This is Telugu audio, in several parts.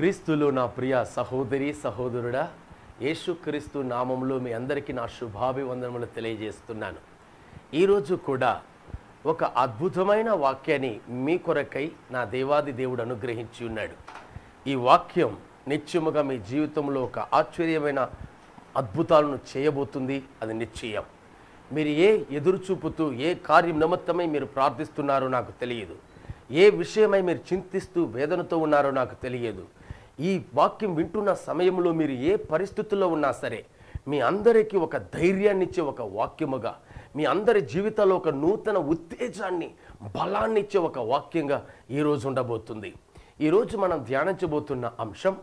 క్రీస్తులు నా ప్రియ సహోదరి సహోదరుడా యేసుక్రీస్తు నామంలో మీ అందరికీ నా శుభాభివందనములు తెలియజేస్తున్నాను ఈరోజు కూడా ఒక అద్భుతమైన వాక్యాన్ని మీ కొరకై నా దేవాది దేవుడు అనుగ్రహించి ఉన్నాడు ఈ వాక్యం నిత్యముగా మీ జీవితంలో ఒక ఆశ్చర్యమైన అద్భుతాలను చేయబోతుంది అది నిశ్చయం మీరు ఏ ఎదురుచూపుతూ ఏ కార్యం నిమిత్తమై మీరు ప్రార్థిస్తున్నారో నాకు తెలియదు ఏ విషయమై మీరు చింతిస్తూ వేదనతో ఉన్నారో నాకు తెలియదు ఈ వాక్యం వింటున్న సమయంలో మీరు ఏ పరిస్థితుల్లో ఉన్నా సరే మీ అందరికీ ఒక ధైర్యాన్ని ఇచ్చే ఒక వాక్యముగా మీ అందరి జీవితాల్లో ఒక నూతన ఉత్తేజాన్ని బలాన్ని ఇచ్చే ఒక వాక్యంగా ఈరోజు ఉండబోతుంది ఈరోజు మనం ధ్యానించబోతున్న అంశం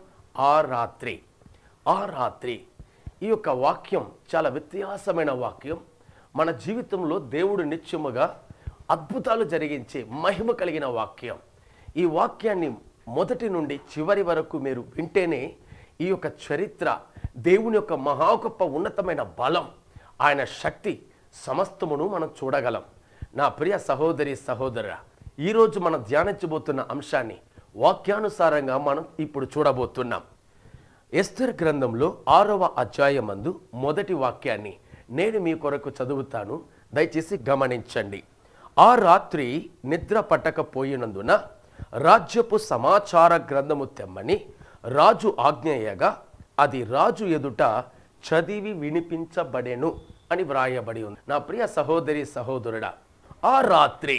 ఆ రాత్రి ఆ రాత్రి ఈ యొక్క వాక్యం చాలా వ్యత్యాసమైన వాక్యం మన జీవితంలో దేవుడు నిత్యముగా అద్భుతాలు జరిగించే మహిమ కలిగిన వాక్యం ఈ వాక్యాన్ని మొదటి నుండి చివరి వరకు మీరు వింటేనే ఈ యొక్క చరిత్ర దేవుని యొక్క మహా గొప్ప ఉన్నతమైన బలం ఆయన శక్తి సమస్తమును మనం చూడగలం నా ప్రియ సహోదరి సహోదర ఈరోజు మనం ధ్యానించబోతున్న అంశాన్ని వాక్యానుసారంగా మనం ఇప్పుడు చూడబోతున్నాం ఎస్తర్ గ్రంథంలో ఆరవ అధ్యాయమందు మొదటి వాక్యాన్ని నేను మీ కొరకు చదువుతాను దయచేసి గమనించండి ఆ రాత్రి నిద్ర పట్టకపోయినందున రాజ్యపు సమాచార గ్రంథము తెమ్మని రాజు ఆజ్ఞయగా అది రాజు ఎదుట చదివి వినిపించబడెను అని వ్రాయబడి ఉంది నా ప్రియ సహోదరి సహోదరుడా ఆ రాత్రి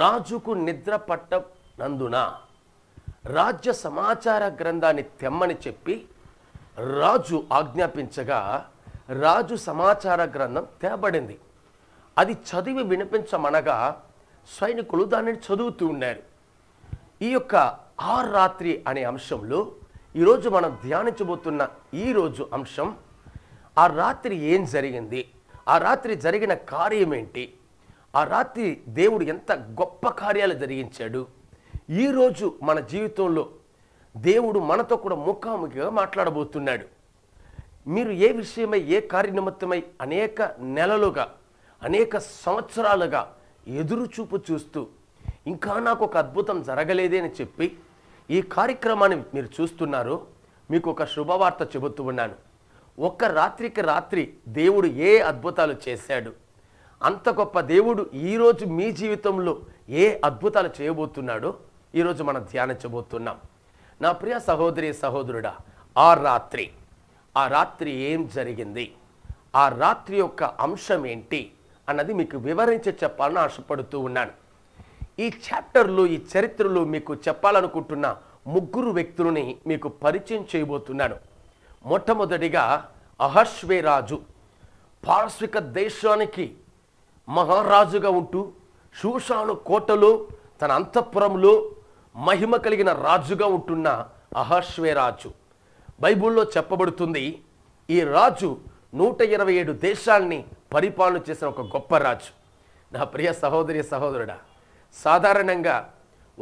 రాజుకు నిద్ర పట్టనందున రాజ్య సమాచార గ్రంథాన్ని తెమ్మని చెప్పి రాజు ఆజ్ఞాపించగా రాజు సమాచార గ్రంథం తేబడింది అది చదివి వినిపించమనగా సైనికులు దానిని చదువుతూ ఉన్నారు ఈ యొక్క ఆర్ రాత్రి అనే అంశంలో ఈరోజు మనం ధ్యానించబోతున్న ఈరోజు అంశం ఆ రాత్రి ఏం జరిగింది ఆ రాత్రి జరిగిన కార్యం ఏంటి ఆ రాత్రి దేవుడు ఎంత గొప్ప కార్యాలు జరిగించాడు ఈరోజు మన జీవితంలో దేవుడు మనతో కూడా ముఖాముఖిగా మాట్లాడబోతున్నాడు మీరు ఏ విషయమై ఏ కార్యనిమిత్తమై అనేక నెలలుగా అనేక సంవత్సరాలుగా ఎదురుచూపు చూస్తూ ఇంకా నాకు ఒక అద్భుతం జరగలేదే అని చెప్పి ఈ కార్యక్రమాన్ని మీరు చూస్తున్నారు మీకు ఒక శుభవార్త చెబుతూ ఉన్నాను ఒక్క రాత్రికి రాత్రి దేవుడు ఏ అద్భుతాలు చేశాడు అంత గొప్ప దేవుడు ఈరోజు మీ జీవితంలో ఏ అద్భుతాలు చేయబోతున్నాడో ఈరోజు మనం ధ్యానించబోతున్నాం నా ప్రియ సహోదరి సహోదరుడా ఆ రాత్రి ఆ రాత్రి ఏం జరిగింది ఆ రాత్రి యొక్క అంశం ఏంటి అన్నది మీకు వివరించి చెప్పాలని ఆశపడుతూ ఉన్నాను ఈ చాప్టర్లో ఈ చరిత్రలో మీకు చెప్పాలనుకుంటున్న ముగ్గురు వ్యక్తులని మీకు పరిచయం చేయబోతున్నాను మొట్టమొదటిగా అహర్ష్వే రాజు పార్శ్విక దేశానికి మహారాజుగా ఉంటూ శూషాను కోటలో తన అంతఃపురంలో మహిమ కలిగిన రాజుగా ఉంటున్న అహర్ష్వే రాజు బైబుల్లో చెప్పబడుతుంది ఈ రాజు నూట ఇరవై ఏడు దేశాల్ని పరిపాలన చేసిన ఒక గొప్ప రాజు నా ప్రియ సహోదరి సహోదరుడా సాధారణంగా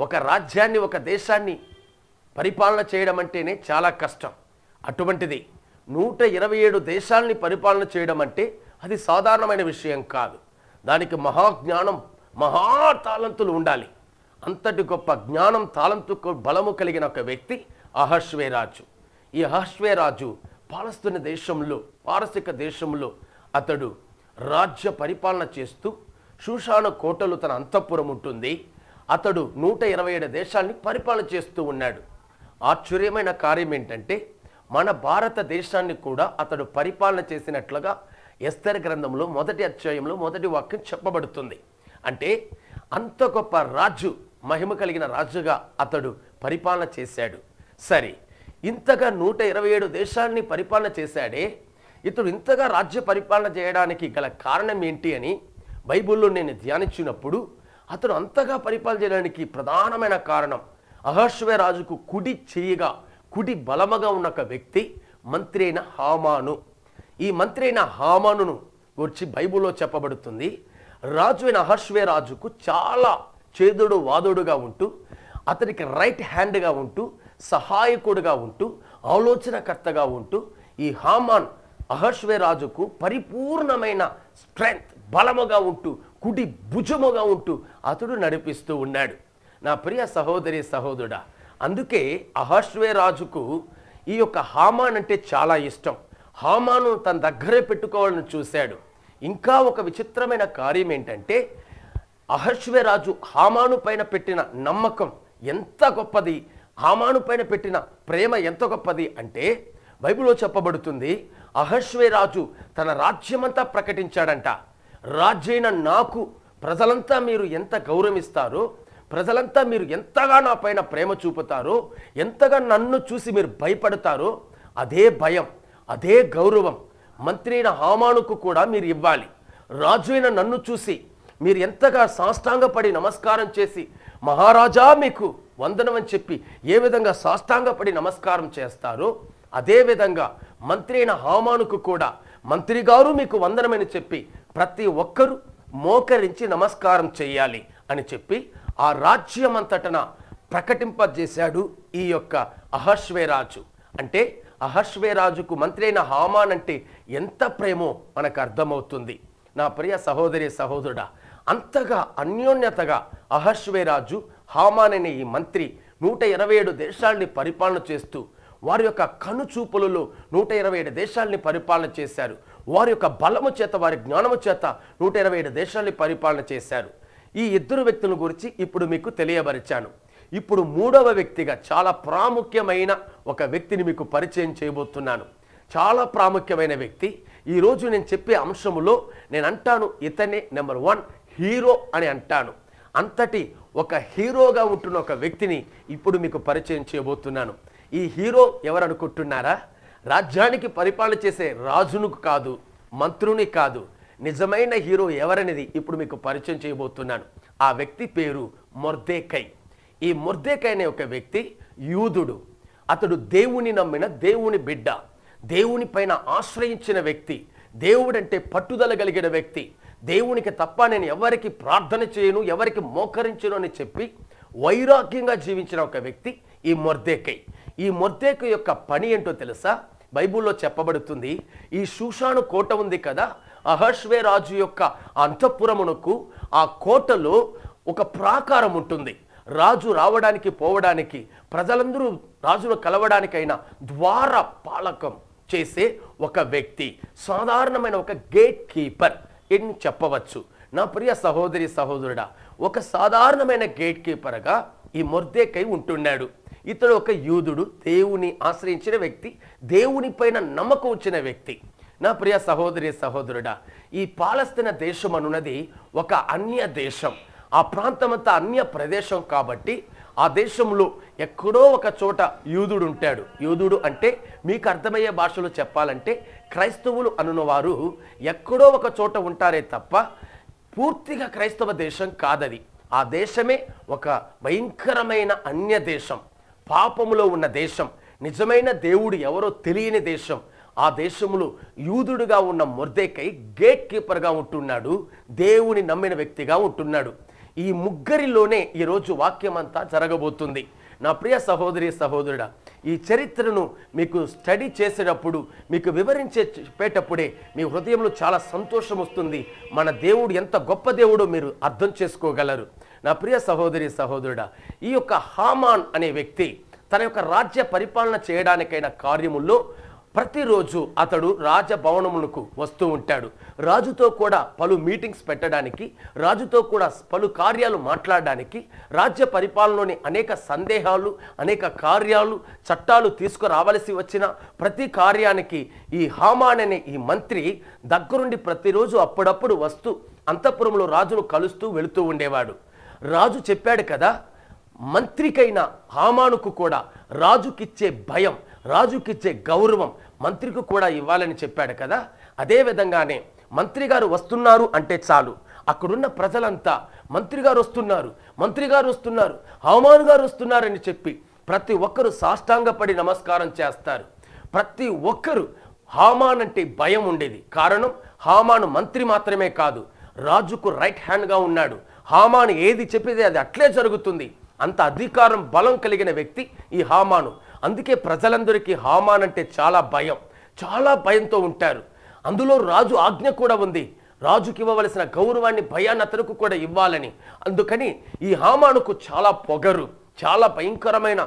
ఒక రాజ్యాన్ని ఒక దేశాన్ని పరిపాలన చేయడం అంటేనే చాలా కష్టం అటువంటిది నూట ఇరవై ఏడు దేశాల్ని పరిపాలన చేయడం అంటే అది సాధారణమైన విషయం కాదు దానికి మహాజ్ఞానం తాలంతులు ఉండాలి అంతటి గొప్ప జ్ఞానం తాలంతు బలము కలిగిన ఒక వ్యక్తి రాజు ఈ రాజు పాలస్తున్న దేశంలో పారసిక దేశంలో అతడు రాజ్య పరిపాలన చేస్తూ శూషాన కోటలు తన అంతఃపురం ఉంటుంది అతడు నూట ఇరవై ఏడు దేశాల్ని పరిపాలన చేస్తూ ఉన్నాడు ఆశ్చర్యమైన కార్యం ఏంటంటే మన భారతదేశాన్ని కూడా అతడు పరిపాలన చేసినట్లుగా ఎస్తర్ గ్రంథంలో మొదటి అధ్యాయంలో మొదటి వాక్యం చెప్పబడుతుంది అంటే అంత గొప్ప రాజు మహిమ కలిగిన రాజుగా అతడు పరిపాలన చేశాడు సరే ఇంతగా నూట ఇరవై ఏడు దేశాలని పరిపాలన చేశాడే ఇతడు ఇంతగా రాజ్య పరిపాలన చేయడానికి గల కారణం ఏంటి అని బైబిల్లో నేను ధ్యానించినప్పుడు అతను అంతగా పరిపాలన చేయడానికి ప్రధానమైన కారణం అహర్ష్వే రాజుకు కుడి చేయగా కుడి బలమగా ఉన్న ఒక వ్యక్తి మంత్రి అయిన హామాను ఈ మంత్రి అయిన హామానును గురించి బైబిల్లో చెప్పబడుతుంది రాజు అయిన అహర్షవే రాజుకు చాలా చేదుడు వాదుడుగా ఉంటూ అతనికి రైట్ హ్యాండ్గా ఉంటూ సహాయకుడుగా ఉంటూ ఆలోచనకర్తగా ఉంటూ ఈ హామాన్ అహర్ష్వే రాజుకు పరిపూర్ణమైన స్ట్రెంగ్త్ బలముగా ఉంటూ కుడి భుజముగా ఉంటూ అతడు నడిపిస్తూ ఉన్నాడు నా ప్రియ సహోదరి సహోదరుడా అందుకే అహర్ష్వే రాజుకు ఈ యొక్క హామాన్ అంటే చాలా ఇష్టం హామాను తన దగ్గరే పెట్టుకోవాలని చూశాడు ఇంకా ఒక విచిత్రమైన కార్యం ఏంటంటే అహర్ష్వే రాజు హామాను పైన పెట్టిన నమ్మకం ఎంత గొప్పది హామాను పైన పెట్టిన ప్రేమ ఎంత గొప్పది అంటే బైబిల్లో చెప్పబడుతుంది అహర్ష్వే రాజు తన రాజ్యమంతా ప్రకటించాడంట రాజైన నాకు ప్రజలంతా మీరు ఎంత గౌరవిస్తారో ప్రజలంతా మీరు ఎంతగా నా పైన ప్రేమ చూపుతారో ఎంతగా నన్ను చూసి మీరు భయపడతారో అదే భయం అదే గౌరవం మంత్రి అయిన హామానుకు కూడా మీరు ఇవ్వాలి రాజు అయిన నన్ను చూసి మీరు ఎంతగా సాష్టాంగపడి నమస్కారం చేసి మహారాజా మీకు వందనం అని చెప్పి ఏ విధంగా సాష్టాంగపడి నమస్కారం చేస్తారో అదేవిధంగా మంత్రి అయిన హామానుకు కూడా మంత్రి గారు మీకు వందనమని చెప్పి ప్రతి ఒక్కరూ మోకరించి నమస్కారం చేయాలి అని చెప్పి ఆ రాజ్యమంతటన ప్రకటింపజేశాడు ఈ యొక్క అహర్ష్వేరాజు అంటే అహర్ష్వేరాజుకు అయిన హామాన్ అంటే ఎంత ప్రేమో మనకు అర్థమవుతుంది నా ప్రియ సహోదరి సహోదరుడా అంతగా అన్యోన్యతగా అహర్ష్వేరాజు హామాన్ అనే ఈ మంత్రి నూట ఇరవై ఏడు దేశాల్ని పరిపాలన చేస్తూ వారి యొక్క కనుచూపులలో నూట ఇరవై ఏడు దేశాలని పరిపాలన చేశారు వారి యొక్క బలము చేత వారి జ్ఞానము చేత నూట ఇరవై ఏడు దేశాలని పరిపాలన చేశారు ఈ ఇద్దరు వ్యక్తుల గురించి ఇప్పుడు మీకు తెలియబరిచాను ఇప్పుడు మూడవ వ్యక్తిగా చాలా ప్రాముఖ్యమైన ఒక వ్యక్తిని మీకు పరిచయం చేయబోతున్నాను చాలా ప్రాముఖ్యమైన వ్యక్తి ఈరోజు నేను చెప్పే అంశములో నేను అంటాను ఇతనే నెంబర్ వన్ హీరో అని అంటాను అంతటి ఒక హీరోగా ఉంటున్న ఒక వ్యక్తిని ఇప్పుడు మీకు పరిచయం చేయబోతున్నాను ఈ హీరో ఎవరు అనుకుంటున్నారా రాజ్యానికి పరిపాలన చేసే రాజును కాదు మంత్రుని కాదు నిజమైన హీరో ఎవరనేది ఇప్పుడు మీకు పరిచయం చేయబోతున్నాను ఆ వ్యక్తి పేరు మొర్దేకై ఈ మొర్దేకై అనే ఒక వ్యక్తి యూదుడు అతడు దేవుని నమ్మిన దేవుని బిడ్డ దేవుని పైన ఆశ్రయించిన వ్యక్తి దేవుడంటే పట్టుదల కలిగిన వ్యక్తి దేవునికి తప్ప నేను ఎవరికి ప్రార్థన చేయను ఎవరికి మోకరించను అని చెప్పి వైరాగ్యంగా జీవించిన ఒక వ్యక్తి ఈ మొర్దేకై ఈ మొద్దేక యొక్క పని ఏంటో తెలుసా బైబుల్లో చెప్పబడుతుంది ఈ షూషాను కోట ఉంది కదా అహర్ష్వే రాజు యొక్క అంతఃపురమునకు ఆ కోటలో ఒక ప్రాకారం ఉంటుంది రాజు రావడానికి పోవడానికి ప్రజలందరూ రాజును కలవడానికైనా ద్వార పాలకం చేసే ఒక వ్యక్తి సాధారణమైన ఒక గేట్ కీపర్ అని చెప్పవచ్చు నా ప్రియ సహోదరి సహోదరుడా ఒక సాధారణమైన గేట్ కీపర్గా ఈ మొర్దేకై ఉంటున్నాడు ఇతడు ఒక యూదుడు దేవుని ఆశ్రయించిన వ్యక్తి దేవుని పైన నమ్మకం వచ్చిన వ్యక్తి నా ప్రియ సహోదరి సహోదరుడా ఈ పాలస్తీన దేశం అనున్నది ఒక అన్య దేశం ఆ ప్రాంతమంతా అన్య ప్రదేశం కాబట్టి ఆ దేశంలో ఎక్కడో ఒక చోట యూదుడు ఉంటాడు యూదుడు అంటే మీకు అర్థమయ్యే భాషలో చెప్పాలంటే క్రైస్తవులు అనున్నవారు ఎక్కడో ఒక చోట ఉంటారే తప్ప పూర్తిగా క్రైస్తవ దేశం కాదది ఆ దేశమే ఒక భయంకరమైన అన్య దేశం పాపములో ఉన్న దేశం నిజమైన దేవుడు ఎవరో తెలియని దేశం ఆ దేశంలో యూదుడుగా ఉన్న మొర్దేకై గేట్ కీపర్గా ఉంటున్నాడు దేవుని నమ్మిన వ్యక్తిగా ఉంటున్నాడు ఈ ముగ్గురిలోనే ఈరోజు వాక్యమంతా జరగబోతుంది నా ప్రియ సహోదరి సహోదరుడా ఈ చరిత్రను మీకు స్టడీ చేసేటప్పుడు మీకు వివరించే చెప్పేటప్పుడే మీ హృదయంలో చాలా సంతోషం వస్తుంది మన దేవుడు ఎంత గొప్ప దేవుడో మీరు అర్థం చేసుకోగలరు నా ప్రియ సహోదరి సహోదరుడా ఈ యొక్క హామాన్ అనే వ్యక్తి తన యొక్క రాజ్య పరిపాలన చేయడానికైన కార్యముల్లో ప్రతిరోజు అతడు రాజభవనములకు వస్తూ ఉంటాడు రాజుతో కూడా పలు మీటింగ్స్ పెట్టడానికి రాజుతో కూడా పలు కార్యాలు మాట్లాడడానికి రాజ్య పరిపాలనలోని అనేక సందేహాలు అనేక కార్యాలు చట్టాలు తీసుకురావలసి వచ్చిన ప్రతి కార్యానికి ఈ హామాన్ అనే ఈ మంత్రి దగ్గరుండి ప్రతిరోజు అప్పుడప్పుడు వస్తూ అంతఃపురంలో రాజును కలుస్తూ వెళుతూ ఉండేవాడు రాజు చెప్పాడు కదా మంత్రికైన హామానుకు కూడా రాజుకిచ్చే భయం రాజుకిచ్చే గౌరవం మంత్రికి కూడా ఇవ్వాలని చెప్పాడు కదా అదేవిధంగానే మంత్రి గారు వస్తున్నారు అంటే చాలు అక్కడున్న ప్రజలంతా మంత్రి గారు వస్తున్నారు మంత్రి గారు వస్తున్నారు హవమాన్ గారు వస్తున్నారని చెప్పి ప్రతి ఒక్కరు సాష్టాంగపడి నమస్కారం చేస్తారు ప్రతి ఒక్కరు హామాన్ అంటే భయం ఉండేది కారణం హామాను మంత్రి మాత్రమే కాదు రాజుకు రైట్ హ్యాండ్గా ఉన్నాడు హామాను ఏది చెప్పితే అది అట్లే జరుగుతుంది అంత అధికారం బలం కలిగిన వ్యక్తి ఈ హామాను అందుకే ప్రజలందరికీ హామాన్ అంటే చాలా భయం చాలా భయంతో ఉంటారు అందులో రాజు ఆజ్ఞ కూడా ఉంది రాజుకి ఇవ్వవలసిన గౌరవాన్ని భయాన్ని అతనికి కూడా ఇవ్వాలని అందుకని ఈ హామానుకు చాలా పొగరు చాలా భయంకరమైన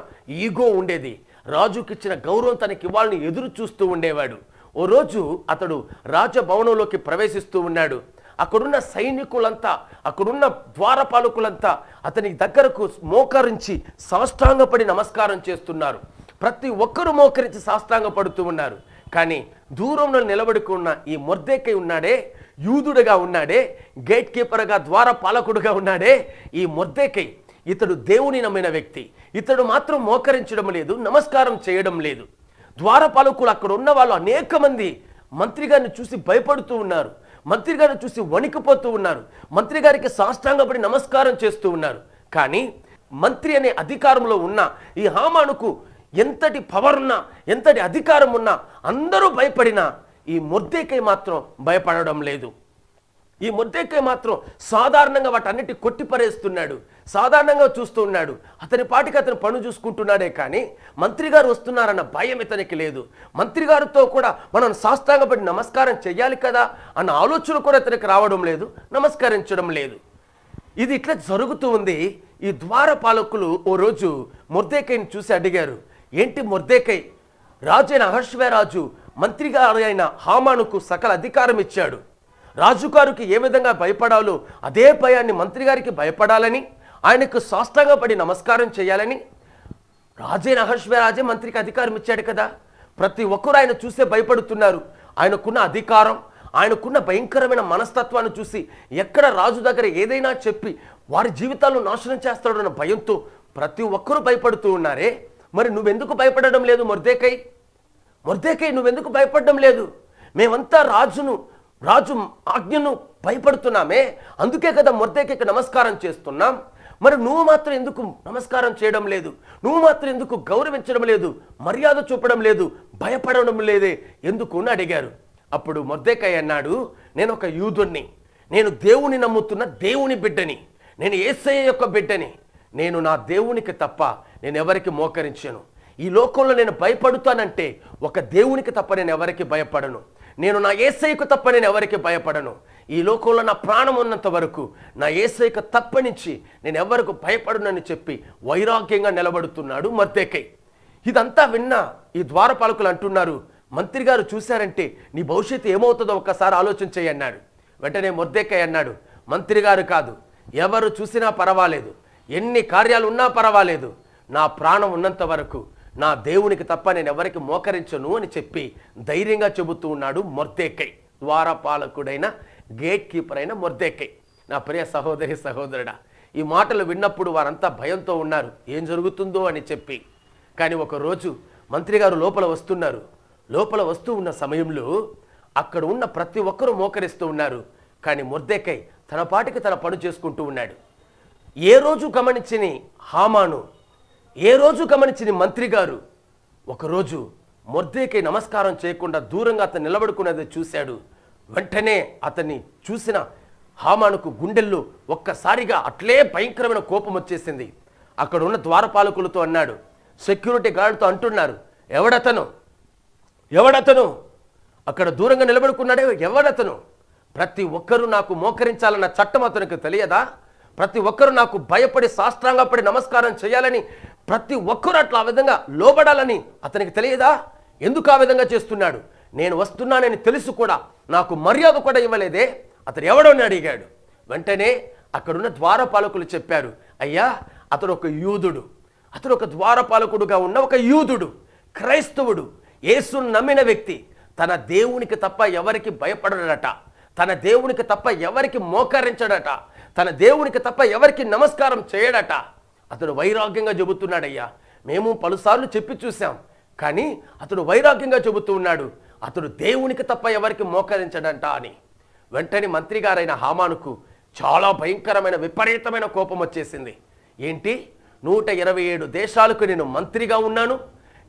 ఈగో ఉండేది రాజుకిచ్చిన గౌరవం తనకి ఇవ్వాలని ఎదురు చూస్తూ ఉండేవాడు ఓ రోజు అతడు రాజభవనంలోకి ప్రవేశిస్తూ ఉన్నాడు అక్కడున్న సైనికులంతా అక్కడున్న ద్వారపాలకులంతా అతని దగ్గరకు మోకరించి సాష్టాంగపడి నమస్కారం చేస్తున్నారు ప్రతి ఒక్కరూ మోకరించి పడుతూ ఉన్నారు కానీ దూరంలో నిలబడుకున్న ఈ మొర్దేకై ఉన్నాడే యూదుడుగా ఉన్నాడే గేట్ కీపర్గా ద్వారపాలకుడుగా ఉన్నాడే ఈ మొర్దేకై ఇతడు దేవుని నమ్మిన వ్యక్తి ఇతడు మాత్రం మోకరించడం లేదు నమస్కారం చేయడం లేదు ద్వారపాలకులు అక్కడ ఉన్న వాళ్ళు అనేక మంది మంత్రి గారిని చూసి భయపడుతూ ఉన్నారు మంత్రి గారిని చూసి వణికిపోతూ ఉన్నారు మంత్రి గారికి సాష్టాంగపడి నమస్కారం చేస్తూ ఉన్నారు కానీ మంత్రి అనే అధికారంలో ఉన్న ఈ హామానుకు ఎంతటి పవర్ ఉన్నా ఎంతటి అధికారం ఉన్నా అందరూ భయపడినా ఈ ముర్దేకై మాత్రం భయపడడం లేదు ఈ మొద్దెక్కే మాత్రం సాధారణంగా వాటన్నిటి కొట్టిపరేస్తున్నాడు సాధారణంగా చూస్తూ ఉన్నాడు అతని పాటికి అతను పను చూసుకుంటున్నాడే కానీ మంత్రి గారు వస్తున్నారన్న భయం ఇతనికి లేదు మంత్రి గారితో కూడా మనం శాస్త్రాంగపడి నమస్కారం చేయాలి కదా అన్న ఆలోచన కూడా ఇతనికి రావడం లేదు నమస్కరించడం లేదు ఇది ఇట్లా జరుగుతూ ఉంది ఈ ద్వార పాలకులు ఓ రోజు ముర్దేకైని చూసి అడిగారు ఏంటి ముర్దేకై రాజైన అహర్ష్వరాజు మంత్రి అయిన హామానుకు సకల అధికారం ఇచ్చాడు రాజుగారికి ఏ విధంగా భయపడాలో అదే భయాన్ని మంత్రి గారికి భయపడాలని ఆయనకు సాష్టాంగపడి నమస్కారం చేయాలని రాజే రాజే మంత్రికి అధికారం ఇచ్చాడు కదా ప్రతి ఒక్కరు ఆయన చూసే భయపడుతున్నారు ఆయనకున్న అధికారం ఆయనకున్న భయంకరమైన మనస్తత్వాన్ని చూసి ఎక్కడ రాజు దగ్గర ఏదైనా చెప్పి వారి జీవితాలను నాశనం చేస్తాడన్న భయంతో ప్రతి ఒక్కరూ భయపడుతూ ఉన్నారే మరి నువ్వెందుకు భయపడడం లేదు మొర్దేకై మొర్దేకై నువ్వెందుకు భయపడడం లేదు మేమంతా రాజును రాజు ఆజ్ఞను భయపడుతున్నామే అందుకే కదా మొద్దకి నమస్కారం చేస్తున్నాం మరి నువ్వు మాత్రం ఎందుకు నమస్కారం చేయడం లేదు నువ్వు మాత్రం ఎందుకు గౌరవించడం లేదు మర్యాద చూపడం లేదు భయపడడం లేదే ఎందుకు అని అడిగారు అప్పుడు మొద్దేకాయ అన్నాడు నేను ఒక యూదుణ్ణి నేను దేవుని నమ్ముతున్న దేవుని బిడ్డని నేను ఏసయ్య యొక్క బిడ్డని నేను నా దేవునికి తప్ప నేను ఎవరికి మోకరించాను ఈ లోకంలో నేను భయపడుతానంటే ఒక దేవునికి తప్ప నేను ఎవరికి భయపడను నేను నా ఏసైకు తప్ప నేను ఎవరికి భయపడను ఈ లోకంలో నా ప్రాణం ఉన్నంత వరకు నా ఏసైక నుంచి నేను ఎవరికి భయపడునని చెప్పి వైరాగ్యంగా నిలబడుతున్నాడు మర్దేకై ఇదంతా విన్నా ఈ ద్వారపాలకులు అంటున్నారు మంత్రి గారు చూశారంటే నీ భవిష్యత్తు ఏమవుతుందో ఒక్కసారి ఆలోచించే అన్నాడు వెంటనే మొర్దేకై అన్నాడు మంత్రి గారు కాదు ఎవరు చూసినా పర్వాలేదు ఎన్ని కార్యాలు ఉన్నా పర్వాలేదు నా ప్రాణం ఉన్నంత వరకు నా దేవునికి తప్ప నేను ఎవరికి మోకరించను అని చెప్పి ధైర్యంగా చెబుతూ ఉన్నాడు మొర్దేకై ద్వారపాలకుడైన గేట్ కీపర్ అయిన మొర్దేకై నా ప్రియ సహోదరి సహోదరుడా ఈ మాటలు విన్నప్పుడు వారంతా భయంతో ఉన్నారు ఏం జరుగుతుందో అని చెప్పి కానీ ఒకరోజు మంత్రి గారు లోపల వస్తున్నారు లోపల వస్తూ ఉన్న సమయంలో అక్కడ ఉన్న ప్రతి ఒక్కరూ మోకరిస్తూ ఉన్నారు కానీ ముర్దేకై తన పాటికి తన పని చేసుకుంటూ ఉన్నాడు ఏ రోజు గమనించని హామాను ఏ రోజు గమనించిన మంత్రి గారు ఒకరోజు మొర్దేకి నమస్కారం చేయకుండా దూరంగా అతను నిలబడుకునేది చూశాడు వెంటనే అతన్ని చూసిన హామానుకు గుండెల్లో ఒక్కసారిగా అట్లే భయంకరమైన కోపం వచ్చేసింది అక్కడ ఉన్న ద్వారపాలకులతో అన్నాడు సెక్యూరిటీ గార్డుతో అంటున్నారు ఎవడతను ఎవడతను అక్కడ దూరంగా నిలబడుకున్నాడే ఎవడతను ప్రతి ఒక్కరూ నాకు మోకరించాలన్న చట్టం అతనికి తెలియదా ప్రతి ఒక్కరూ నాకు భయపడి సాష్టాంగపడి నమస్కారం చేయాలని ప్రతి ఒక్కరు అట్లా ఆ విధంగా లోబడాలని అతనికి తెలియదా ఎందుకు ఆ విధంగా చేస్తున్నాడు నేను వస్తున్నానని తెలుసు కూడా నాకు మర్యాద కూడా ఇవ్వలేదే అతను ఎవడోని అడిగాడు వెంటనే అక్కడున్న ద్వారపాలకులు చెప్పారు అయ్యా అతడు ఒక యూదుడు అతడు ఒక ద్వారపాలకుడుగా ఉన్న ఒక యూదుడు క్రైస్తవుడు యేసును నమ్మిన వ్యక్తి తన దేవునికి తప్ప ఎవరికి భయపడడట తన దేవునికి తప్ప ఎవరికి మోకరించడట తన దేవునికి తప్ప ఎవరికి నమస్కారం చేయడట అతడు వైరాగ్యంగా చెబుతున్నాడయ్యా మేము పలుసార్లు చెప్పి చూసాం కానీ అతడు వైరాగ్యంగా చెబుతూ ఉన్నాడు అతడు దేవునికి తప్ప ఎవరికి మోకరించడంట అని వెంటనే మంత్రిగారైన హామానుకు చాలా భయంకరమైన విపరీతమైన కోపం వచ్చేసింది ఏంటి నూట ఇరవై ఏడు దేశాలకు నేను మంత్రిగా ఉన్నాను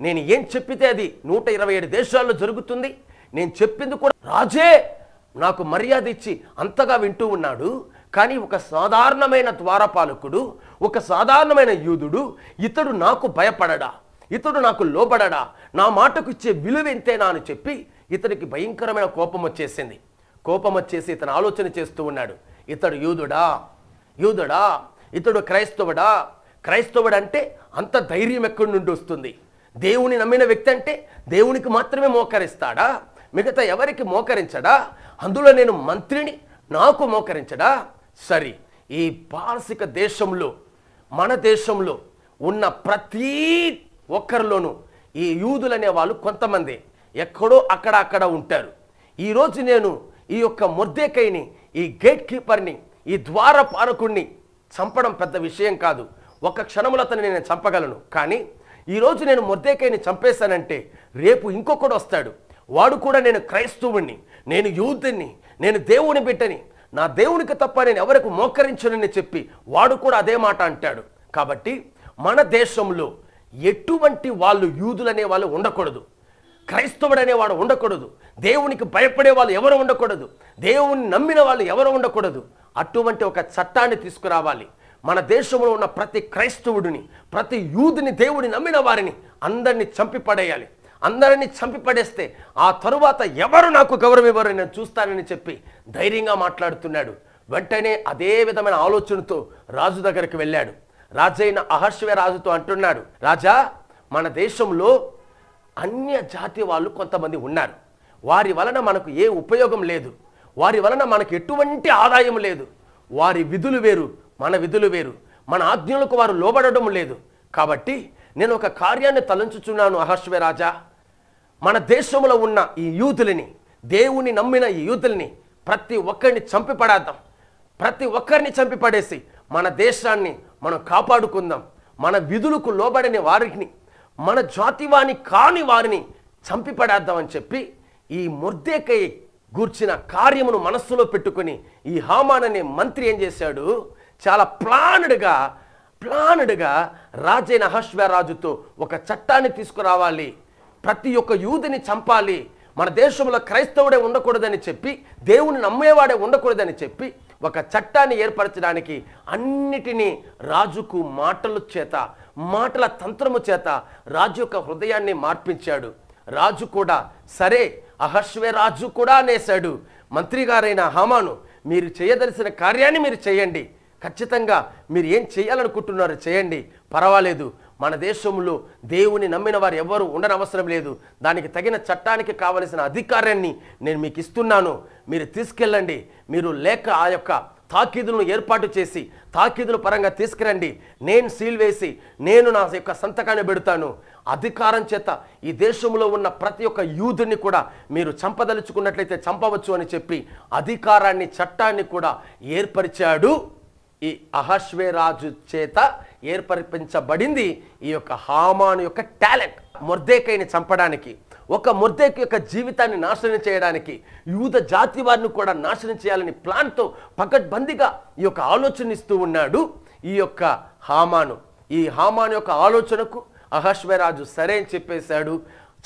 నేను ఏం చెప్పితే అది నూట ఇరవై ఏడు దేశాల్లో జరుగుతుంది నేను చెప్పింది కూడా రాజే నాకు మర్యాద ఇచ్చి అంతగా వింటూ ఉన్నాడు కానీ ఒక సాధారణమైన ద్వారపాలకుడు ఒక సాధారణమైన యూదుడు ఇతడు నాకు భయపడడా ఇతడు నాకు లోబడడా నా మాటకు ఇచ్చే విలువ ఎంతేనా అని చెప్పి ఇతనికి భయంకరమైన కోపం వచ్చేసింది కోపం వచ్చేసి ఇతను ఆలోచన చేస్తూ ఉన్నాడు ఇతడు యూదుడా యూదుడా ఇతడు క్రైస్తవుడా క్రైస్తవుడు అంటే అంత ధైర్యం ఎక్కడి నుండి వస్తుంది దేవుని నమ్మిన వ్యక్తి అంటే దేవునికి మాత్రమే మోకరిస్తాడా మిగతా ఎవరికి మోకరించడా అందులో నేను మంత్రిని నాకు మోకరించడా సరే ఈ పార్సిక దేశంలో మన దేశంలో ఉన్న ప్రతి ఒక్కరిలోనూ ఈ యూదులు వాళ్ళు కొంతమంది ఎక్కడో అక్కడ అక్కడ ఉంటారు ఈరోజు నేను ఈ యొక్క ముద్దేకైని ఈ గేట్ కీపర్ని ఈ ద్వారపాలకుణ్ణి చంపడం పెద్ద విషయం కాదు ఒక క్షణంలో అతను నేను చంపగలను కానీ ఈరోజు నేను ముద్దేకైని చంపేశానంటే రేపు ఇంకొకడు వస్తాడు వాడు కూడా నేను క్రైస్తవుణ్ణి నేను యూదుని నేను దేవుని బిడ్డని నా దేవునికి తప్ప నేను ఎవరికి మోకరించనని చెప్పి వాడు కూడా అదే మాట అంటాడు కాబట్టి మన దేశంలో ఎటువంటి వాళ్ళు యూదులనే వాళ్ళు ఉండకూడదు క్రైస్తవుడనే వాడు ఉండకూడదు దేవునికి భయపడే వాళ్ళు ఎవరు ఉండకూడదు దేవుని నమ్మిన వాళ్ళు ఎవరు ఉండకూడదు అటువంటి ఒక చట్టాన్ని తీసుకురావాలి మన దేశంలో ఉన్న ప్రతి క్రైస్తవుడిని ప్రతి యూదుని దేవుడిని నమ్మిన వారిని అందరినీ చంపి పడేయాలి అందరినీ చంపి పడేస్తే ఆ తరువాత ఎవరు నాకు గౌరవం ఇవ్వరు నేను చూస్తానని చెప్పి ధైర్యంగా మాట్లాడుతున్నాడు వెంటనే అదే విధమైన ఆలోచనతో రాజు దగ్గరికి వెళ్ళాడు రాజైన అహర్షవే రాజుతో అంటున్నాడు రాజా మన దేశంలో అన్య జాతి వాళ్ళు కొంతమంది ఉన్నారు వారి వలన మనకు ఏ ఉపయోగం లేదు వారి వలన మనకు ఎటువంటి ఆదాయం లేదు వారి విధులు వేరు మన విధులు వేరు మన ఆజ్ఞలకు వారు లోబడడం లేదు కాబట్టి నేను ఒక కార్యాన్ని తలంచుచున్నాను అహర్షవే రాజా మన దేశంలో ఉన్న ఈ యూతులని దేవుని నమ్మిన ఈ యూతుల్ని ప్రతి ఒక్కరిని చంపి పడేద్దాం ప్రతి ఒక్కరిని చంపి పడేసి మన దేశాన్ని మనం కాపాడుకుందాం మన విధులకు లోబడిన వారిని మన జాతివాణి కాని వారిని చంపి పడేద్దామని చెప్పి ఈ ముర్దేకై గూర్చిన కార్యమును మనస్సులో పెట్టుకుని ఈ హామాన్ అనే మంత్రి ఏం చేశాడు చాలా ప్లానడ్గా ప్లానడ్గా రాజైన హర్ష్వరాజుతో ఒక చట్టాన్ని తీసుకురావాలి ప్రతి ఒక్క యూదిని చంపాలి మన దేశంలో క్రైస్తవుడే ఉండకూడదని చెప్పి దేవుని నమ్మేవాడే ఉండకూడదని చెప్పి ఒక చట్టాన్ని ఏర్పరచడానికి అన్నిటినీ రాజుకు మాటల చేత మాటల తంత్రము చేత రాజు యొక్క హృదయాన్ని మార్పించాడు రాజు కూడా సరే అహర్ష్వే రాజు కూడా అనేశాడు మంత్రి గారైన హమాను మీరు చేయదలసిన కార్యాన్ని మీరు చేయండి ఖచ్చితంగా మీరు ఏం చేయాలనుకుంటున్నారో చేయండి పర్వాలేదు మన దేశంలో దేవుని నమ్మిన వారు ఎవరు ఉండనవసరం లేదు దానికి తగిన చట్టానికి కావలసిన అధికారాన్ని నేను మీకు ఇస్తున్నాను మీరు తీసుకెళ్ళండి మీరు లేక ఆ యొక్క తాకీదులను ఏర్పాటు చేసి తాకీదుల పరంగా తీసుకురండి నేను సీల్ వేసి నేను నా యొక్క సంతకాన్ని పెడతాను అధికారం చేత ఈ దేశంలో ఉన్న ప్రతి ఒక్క యూదుని కూడా మీరు చంపదలుచుకున్నట్లయితే చంపవచ్చు అని చెప్పి అధికారాన్ని చట్టాన్ని కూడా ఏర్పరిచాడు ఈ అహశ్వేరాజు చేత ఏర్పరిపించబడింది ఈ యొక్క హామాను యొక్క టాలెంట్ మొర్దేకైని చంపడానికి ఒక ముర్దేక్ యొక్క జీవితాన్ని నాశనం చేయడానికి యూద జాతి వారిని కూడా నాశనం చేయాలని ప్లాన్తో పకడ్బందీగా ఈ యొక్క ఆలోచనిస్తూ ఉన్నాడు ఈ యొక్క హామాను ఈ హామాను యొక్క ఆలోచనకు అహశ్వరాజు సరే అని చెప్పేశాడు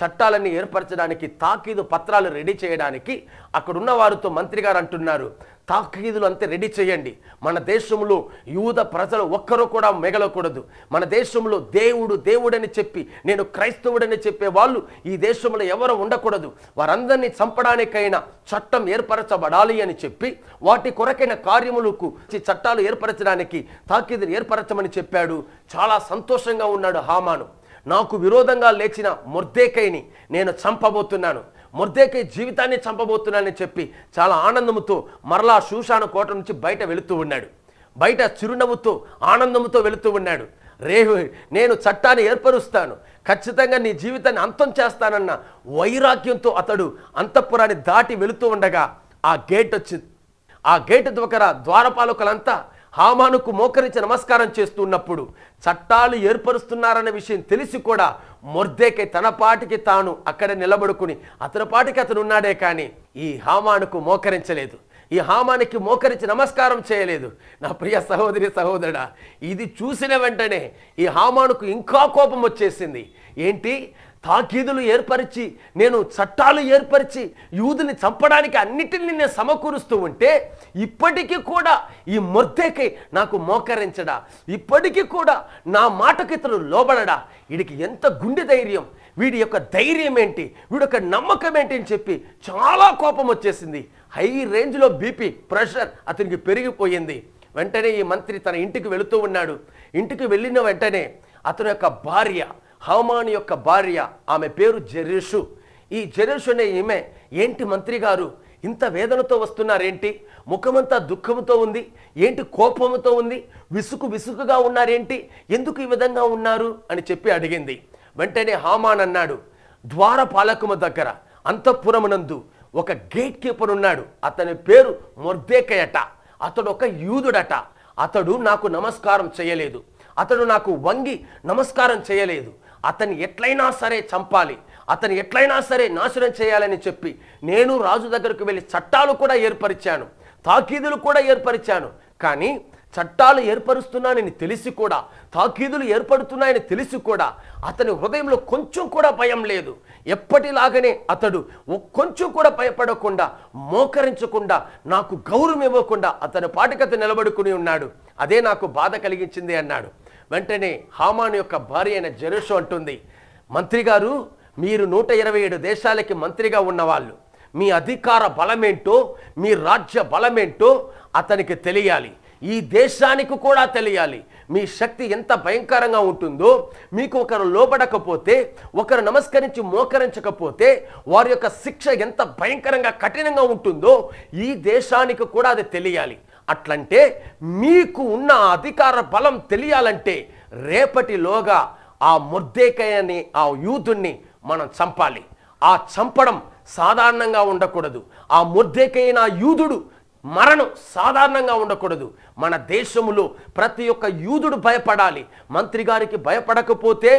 చట్టాలన్నీ ఏర్పరచడానికి తాకీదు పత్రాలు రెడీ చేయడానికి అక్కడున్న వారితో మంత్రి గారు అంటున్నారు తాకీదులు అంతే రెడీ చేయండి మన దేశంలో యూద ప్రజలు ఒక్కరూ కూడా మిగలకూడదు మన దేశంలో దేవుడు దేవుడని చెప్పి నేను క్రైస్తవుడని చెప్పే వాళ్ళు ఈ దేశంలో ఎవరు ఉండకూడదు వారందరినీ చంపడానికైనా చట్టం ఏర్పరచబడాలి అని చెప్పి వాటి కొరకైన కార్యములకు చట్టాలు ఏర్పరచడానికి తాకీదులు ఏర్పరచమని చెప్పాడు చాలా సంతోషంగా ఉన్నాడు హామాను నాకు విరోధంగా లేచిన మొర్దేకైని నేను చంపబోతున్నాను మొర్దేకై జీవితాన్ని చంపబోతున్నానని చెప్పి చాలా ఆనందముతో మరలా శూషాను కోట నుంచి బయట వెళుతూ ఉన్నాడు బయట చిరునవ్వుతో ఆనందముతో వెళుతూ ఉన్నాడు రేహు నేను చట్టాన్ని ఏర్పరుస్తాను ఖచ్చితంగా నీ జీవితాన్ని అంతం చేస్తానన్న వైరాగ్యంతో అతడు అంతఃపురాన్ని దాటి వెళుతూ ఉండగా ఆ గేట్ వచ్చింది ఆ గేట్ ద్వారా ద్వారపాలకులంతా హామానుకు మోకరించి నమస్కారం చేస్తున్నప్పుడు చట్టాలు ఏర్పరుస్తున్నారన్న విషయం తెలిసి కూడా మొర్దేకై తన పాటికి తాను అక్కడ నిలబడుకుని అతని పాటికి అతను ఉన్నాడే కానీ ఈ హామానుకు మోకరించలేదు ఈ హామానికి మోకరించి నమస్కారం చేయలేదు నా ప్రియ సహోదరి సహోదరుడా ఇది చూసిన వెంటనే ఈ హామానుకు ఇంకా కోపం వచ్చేసింది ఏంటి తాకీదులు ఏర్పరిచి నేను చట్టాలు ఏర్పరిచి యూదుని చంపడానికి అన్నిటిని నేను సమకూరుస్తూ ఉంటే ఇప్పటికీ కూడా ఈ మొర్దేకై నాకు మోకరించడా ఇప్పటికీ కూడా నా మాటకు ఇతను లోబడడా వీడికి ఎంత గుండె ధైర్యం వీడి యొక్క ధైర్యం ఏంటి వీడి యొక్క నమ్మకం ఏంటి అని చెప్పి చాలా కోపం వచ్చేసింది హై రేంజ్లో బీపీ ప్రెషర్ అతనికి పెరిగిపోయింది వెంటనే ఈ మంత్రి తన ఇంటికి వెళుతూ ఉన్నాడు ఇంటికి వెళ్ళిన వెంటనే అతని యొక్క భార్య హవమాన్ యొక్క భార్య ఆమె పేరు జెరేషు ఈ జెరేషు అనే ఈమె ఏంటి మంత్రి గారు ఇంత వేదనతో వస్తున్నారేంటి ముఖమంతా దుఃఖంతో ఉంది ఏంటి కోపంతో ఉంది విసుకు విసుగుగా ఉన్నారేంటి ఎందుకు ఈ విధంగా ఉన్నారు అని చెప్పి అడిగింది వెంటనే హామాన్ అన్నాడు ద్వారపాలకము దగ్గర అంతఃపురమునందు ఒక గేట్ కీపర్ ఉన్నాడు అతని పేరు మొర్దేకయట అతడు ఒక యూదుడట అతడు నాకు నమస్కారం చేయలేదు అతడు నాకు వంగి నమస్కారం చేయలేదు అతన్ని ఎట్లయినా సరే చంపాలి అతను ఎట్లయినా సరే నాశనం చేయాలని చెప్పి నేను రాజు దగ్గరకు వెళ్ళి చట్టాలు కూడా ఏర్పరిచాను తాకీదులు కూడా ఏర్పరిచాను కానీ చట్టాలు ఏర్పరుస్తున్నానని తెలిసి కూడా తాకీదులు ఏర్పడుతున్నాయని తెలిసి కూడా అతని హృదయంలో కొంచెం కూడా భయం లేదు ఎప్పటిలాగనే అతడు కొంచెం కూడా భయపడకుండా మోకరించకుండా నాకు గౌరవం ఇవ్వకుండా అతని పాటికత నిలబడుకుని ఉన్నాడు అదే నాకు బాధ కలిగించింది అన్నాడు వెంటనే హామాన్ యొక్క భార్య అయిన జెరుషు అంటుంది మంత్రి గారు మీరు నూట ఇరవై ఏడు దేశాలకి మంత్రిగా ఉన్నవాళ్ళు మీ అధికార బలమేంటో మీ రాజ్య బలమేంటో అతనికి తెలియాలి ఈ దేశానికి కూడా తెలియాలి మీ శక్తి ఎంత భయంకరంగా ఉంటుందో మీకు ఒకరు లోబడకపోతే ఒకరు నమస్కరించి మోకరించకపోతే వారి యొక్క శిక్ష ఎంత భయంకరంగా కఠినంగా ఉంటుందో ఈ దేశానికి కూడా అది తెలియాలి అట్లంటే మీకు ఉన్న అధికార బలం తెలియాలంటే రేపటిలోగా ఆ అని ఆ యూతుణ్ణి మనం చంపాలి ఆ చంపడం సాధారణంగా ఉండకూడదు ఆ ముర్దేకైన యూదుడు మరణం సాధారణంగా ఉండకూడదు మన దేశంలో ప్రతి ఒక్క యూదుడు భయపడాలి మంత్రి గారికి భయపడకపోతే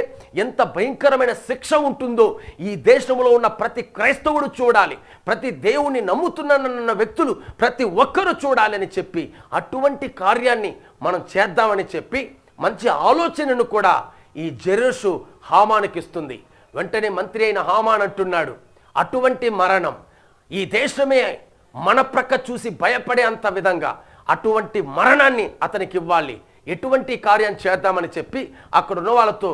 ఎంత భయంకరమైన శిక్ష ఉంటుందో ఈ దేశంలో ఉన్న ప్రతి క్రైస్తవుడు చూడాలి ప్రతి దేవుణ్ణి నమ్ముతున్నానన్న వ్యక్తులు ప్రతి ఒక్కరూ చూడాలని చెప్పి అటువంటి కార్యాన్ని మనం చేద్దామని చెప్పి మంచి ఆలోచనను కూడా ఈ జెరూషు ఇస్తుంది వెంటనే మంత్రి అయిన హామాన్ అంటున్నాడు అటువంటి మరణం ఈ దేశమే మన ప్రక్క చూసి భయపడే అంత విధంగా అటువంటి మరణాన్ని అతనికి ఇవ్వాలి ఎటువంటి కార్యం చేద్దామని చెప్పి అక్కడున్న వాళ్ళతో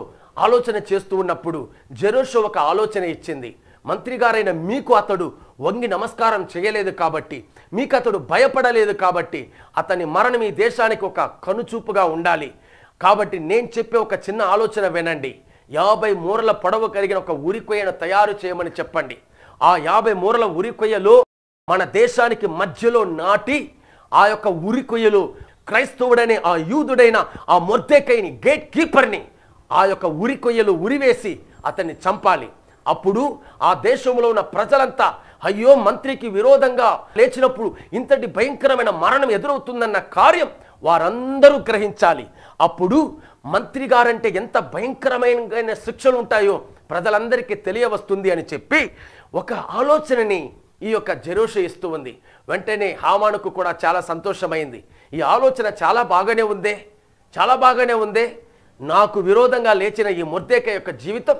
ఆలోచన చేస్తూ ఉన్నప్పుడు జెరోషో ఒక ఆలోచన ఇచ్చింది మంత్రి గారైన మీకు అతడు వంగి నమస్కారం చేయలేదు కాబట్టి మీకు అతడు భయపడలేదు కాబట్టి అతని మరణం ఈ దేశానికి ఒక కనుచూపుగా ఉండాలి కాబట్టి నేను చెప్పే ఒక చిన్న ఆలోచన వినండి యాభై మూరల పొడవు కలిగిన ఒక ఉరికొయ్యను తయారు చేయమని చెప్పండి ఆ యాభై మూరల ఉరికొయ్యలో మన దేశానికి మధ్యలో నాటి ఆ యొక్క ఉరికొయ్యలు క్రైస్తవుడనే ఆ యూదుడైన ఆ మొద్దెకైని గేట్ కీపర్ని ఆ యొక్క ఉరికొయ్యలు ఉరివేసి అతన్ని చంపాలి అప్పుడు ఆ దేశంలో ఉన్న ప్రజలంతా అయ్యో మంత్రికి విరోధంగా లేచినప్పుడు ఇంతటి భయంకరమైన మరణం ఎదురవుతుందన్న కార్యం వారందరూ గ్రహించాలి అప్పుడు మంత్రి గారంటే ఎంత భయంకరమైన శిక్షలు ఉంటాయో ప్రజలందరికీ తెలియవస్తుంది అని చెప్పి ఒక ఆలోచనని ఈ యొక్క జరూష ఇస్తూ ఉంది వెంటనే హామానుకు కూడా చాలా సంతోషమైంది ఈ ఆలోచన చాలా బాగానే ఉందే చాలా బాగానే ఉందే నాకు విరోధంగా లేచిన ఈ ముర్దేక యొక్క జీవితం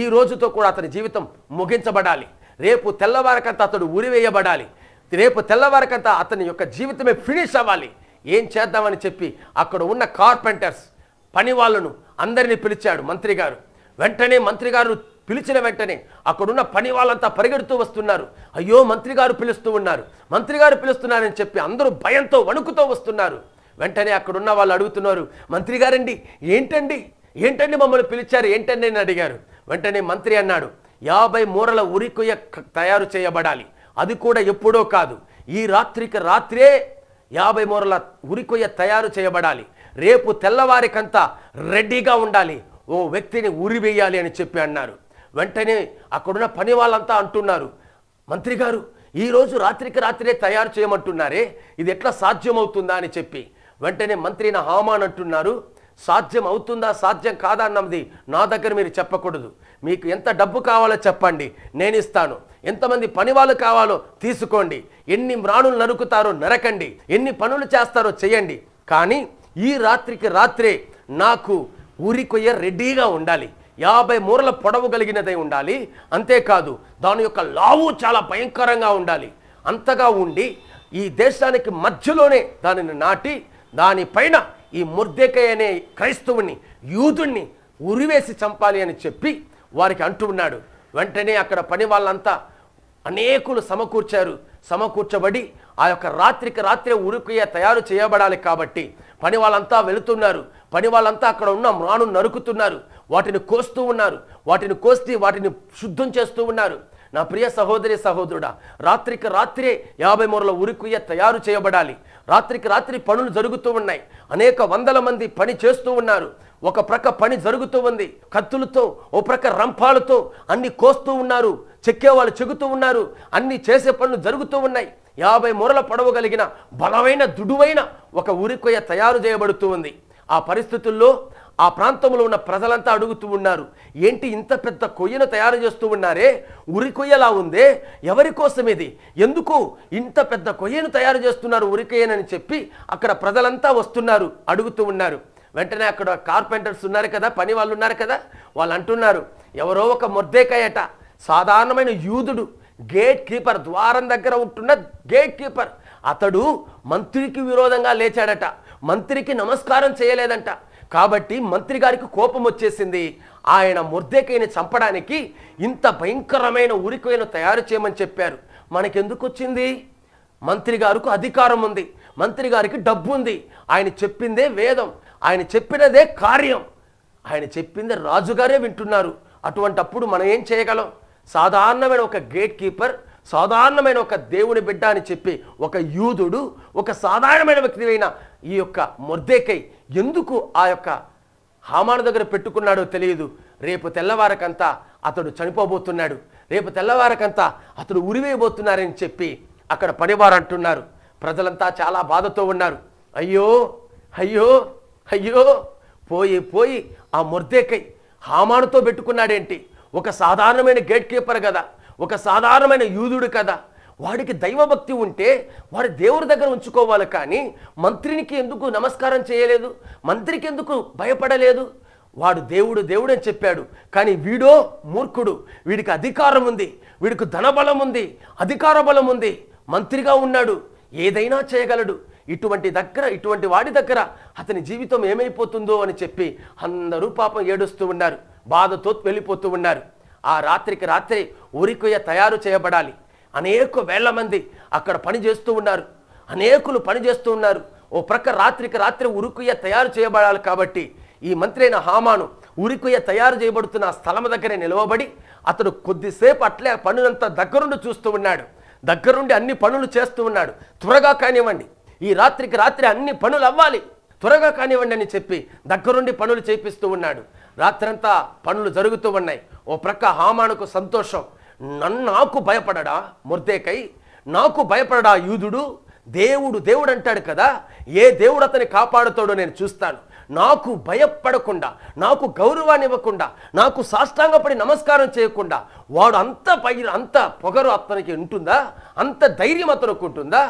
ఈ రోజుతో కూడా అతని జీవితం ముగించబడాలి రేపు తెల్లవారకంతా అతడు ఉరివేయబడాలి రేపు తెల్లవారకంతా అతని యొక్క జీవితమే ఫినిష్ అవ్వాలి ఏం చేద్దామని చెప్పి అక్కడ ఉన్న కార్పెంటర్స్ పని వాళ్ళను అందరినీ పిలిచాడు మంత్రి గారు వెంటనే మంత్రి గారు పిలిచిన వెంటనే అక్కడున్న పని వాళ్ళంతా పరిగెడుతూ వస్తున్నారు అయ్యో మంత్రి గారు పిలుస్తూ ఉన్నారు మంత్రి గారు పిలుస్తున్నారని చెప్పి అందరూ భయంతో వణుకుతూ వస్తున్నారు వెంటనే అక్కడున్న వాళ్ళు అడుగుతున్నారు మంత్రి గారండి ఏంటండి ఏంటండి మమ్మల్ని పిలిచారు ఏంటండి అని అడిగారు వెంటనే మంత్రి అన్నాడు యాభై మూరల ఉరికొయ్య తయారు చేయబడాలి అది కూడా ఎప్పుడో కాదు ఈ రాత్రికి రాత్రే యాభై మూరల ఉరికొయ్య తయారు చేయబడాలి రేపు తెల్లవారికంతా రెడీగా ఉండాలి ఓ వ్యక్తిని ఉరివేయాలి అని చెప్పి అన్నారు వెంటనే అక్కడున్న పని వాళ్ళంతా అంటున్నారు మంత్రి గారు ఈరోజు రాత్రికి రాత్రే తయారు చేయమంటున్నారే ఇది ఎట్లా సాధ్యమవుతుందా అని చెప్పి వెంటనే మంత్రిన హామాన్ అంటున్నారు సాధ్యం అవుతుందా సాధ్యం కాదా అన్నది నా దగ్గర మీరు చెప్పకూడదు మీకు ఎంత డబ్బు కావాలో చెప్పండి నేను ఇస్తాను ఎంతమంది పని వాళ్ళు కావాలో తీసుకోండి ఎన్ని మ్రాణులు నరుకుతారో నరకండి ఎన్ని పనులు చేస్తారో చేయండి కానీ ఈ రాత్రికి రాత్రే నాకు ఊరికొయ్య రెడీగా ఉండాలి యాభై మూరల పొడవు కలిగినదై ఉండాలి అంతేకాదు దాని యొక్క లావు చాలా భయంకరంగా ఉండాలి అంతగా ఉండి ఈ దేశానికి మధ్యలోనే దానిని నాటి దానిపైన ఈ ముర్దెకై అనే క్రైస్తవుని యూదుణ్ణి ఉరివేసి చంపాలి అని చెప్పి వారికి అంటూ ఉన్నాడు వెంటనే అక్కడ పని వాళ్ళంతా అనేకులు సమకూర్చారు సమకూర్చబడి ఆ యొక్క రాత్రికి రాత్రే ఉరికయ్య తయారు చేయబడాలి కాబట్టి పని వాళ్ళంతా వెళుతున్నారు పని వాళ్ళంతా అక్కడ ఉన్న మ్రాను నరుకుతున్నారు వాటిని కోస్తూ ఉన్నారు వాటిని కోస్తే వాటిని శుద్ధం చేస్తూ ఉన్నారు నా ప్రియ సహోదరి సహోదరుడా రాత్రికి రాత్రే యాభై మూరల ఉరుకుయ్య తయారు చేయబడాలి రాత్రికి రాత్రి పనులు జరుగుతూ ఉన్నాయి అనేక వందల మంది పని చేస్తూ ఉన్నారు ఒక ప్రక్క పని జరుగుతూ ఉంది కత్తులతో ఓ ప్రక్క రంపాలతో అన్ని కోస్తూ ఉన్నారు చెక్కేవాళ్ళు చెగుతూ ఉన్నారు అన్ని చేసే పనులు జరుగుతూ ఉన్నాయి యాభై మూరల పొడవగలిగిన బలమైన దుడువైన ఒక ఉరికొయ్య తయారు చేయబడుతూ ఉంది ఆ పరిస్థితుల్లో ఆ ప్రాంతంలో ఉన్న ప్రజలంతా అడుగుతూ ఉన్నారు ఏంటి ఇంత పెద్ద కొయ్యను తయారు చేస్తూ ఉన్నారే ఉరి కొయ్యలా ఉందే ఎవరి కోసం ఇది ఎందుకు ఇంత పెద్ద కొయ్యను తయారు చేస్తున్నారు కొయ్యనని చెప్పి అక్కడ ప్రజలంతా వస్తున్నారు అడుగుతూ ఉన్నారు వెంటనే అక్కడ కార్పెంటర్స్ ఉన్నారు కదా పని వాళ్ళు ఉన్నారు కదా వాళ్ళు అంటున్నారు ఎవరో ఒక మొద్దేకాయట సాధారణమైన యూదుడు గేట్ కీపర్ ద్వారం దగ్గర ఉంటున్న గేట్ కీపర్ అతడు మంత్రికి విరోధంగా లేచాడట మంత్రికి నమస్కారం చేయలేదంట కాబట్టి మంత్రి గారికి కోపం వచ్చేసింది ఆయన ముర్దేకైన చంపడానికి ఇంత భయంకరమైన ఉరికైన తయారు చేయమని చెప్పారు మనకెందుకు వచ్చింది మంత్రి గారికి అధికారం ఉంది మంత్రి గారికి డబ్బు ఉంది ఆయన చెప్పిందే వేదం ఆయన చెప్పినదే కార్యం ఆయన చెప్పింది రాజుగారే వింటున్నారు అటువంటప్పుడు మనం ఏం చేయగలం సాధారణమైన ఒక గేట్ కీపర్ సాధారణమైన ఒక దేవుని బిడ్డ అని చెప్పి ఒక యూదుడు ఒక సాధారణమైన వ్యక్తి అయిన ఈ యొక్క ముర్దేకై ఎందుకు ఆ యొక్క హామాను దగ్గర పెట్టుకున్నాడో తెలియదు రేపు తెల్లవారకంతా అతడు చనిపోబోతున్నాడు రేపు తెల్లవారకంతా అతడు ఉరివేయబోతున్నారని చెప్పి అక్కడ పనివారు అంటున్నారు ప్రజలంతా చాలా బాధతో ఉన్నారు అయ్యో అయ్యో అయ్యో పోయి పోయి ఆ ముర్దేకై హామానుతో పెట్టుకున్నాడేంటి ఒక సాధారణమైన గేట్ కీపర్ కదా ఒక సాధారణమైన యూదుడు కదా వాడికి దైవభక్తి ఉంటే వాడు దేవుడి దగ్గర ఉంచుకోవాలి కానీ మంత్రినికి ఎందుకు నమస్కారం చేయలేదు మంత్రికి ఎందుకు భయపడలేదు వాడు దేవుడు దేవుడు అని చెప్పాడు కానీ వీడో మూర్ఖుడు వీడికి అధికారం ఉంది వీడికి ధనబలం ఉంది అధికార బలం ఉంది మంత్రిగా ఉన్నాడు ఏదైనా చేయగలడు ఇటువంటి దగ్గర ఇటువంటి వాడి దగ్గర అతని జీవితం ఏమైపోతుందో అని చెప్పి అందరూ పాపం ఏడుస్తూ ఉన్నారు బాధతో వెళ్ళిపోతూ ఉన్నారు ఆ రాత్రికి రాత్రి ఉరికొయ్య తయారు చేయబడాలి అనేక వేల మంది అక్కడ పని చేస్తూ ఉన్నారు అనేకులు పనిచేస్తూ ఉన్నారు ఓ ప్రక్క రాత్రికి రాత్రి ఉరుకుయ్య తయారు చేయబడాలి కాబట్టి ఈ మంత్రి అయిన హామాను ఉరికుయ్య తయారు చేయబడుతున్న స్థలం దగ్గరే నిలవబడి అతడు కొద్దిసేపు అట్లే పనులంతా దగ్గరుండి చూస్తూ ఉన్నాడు దగ్గరుండి అన్ని పనులు చేస్తూ ఉన్నాడు త్వరగా కానివ్వండి ఈ రాత్రికి రాత్రి అన్ని పనులు అవ్వాలి త్వరగా కానివ్వండి అని చెప్పి దగ్గరుండి పనులు చేపిస్తూ ఉన్నాడు రాత్రంతా పనులు జరుగుతూ ఉన్నాయి ఓ ప్రక్క హామానుకు సంతోషం నాకు భయపడడా ముర్దేకై నాకు భయపడడా యూదుడు దేవుడు దేవుడు అంటాడు కదా ఏ దేవుడు అతని కాపాడుతాడో నేను చూస్తాను నాకు భయపడకుండా నాకు గౌరవాన్ని ఇవ్వకుండా నాకు సాష్టాంగపడి నమస్కారం చేయకుండా వాడు అంత పై అంత పొగరు అతనికి ఉంటుందా అంత ధైర్యం అతనికి ఉంటుందా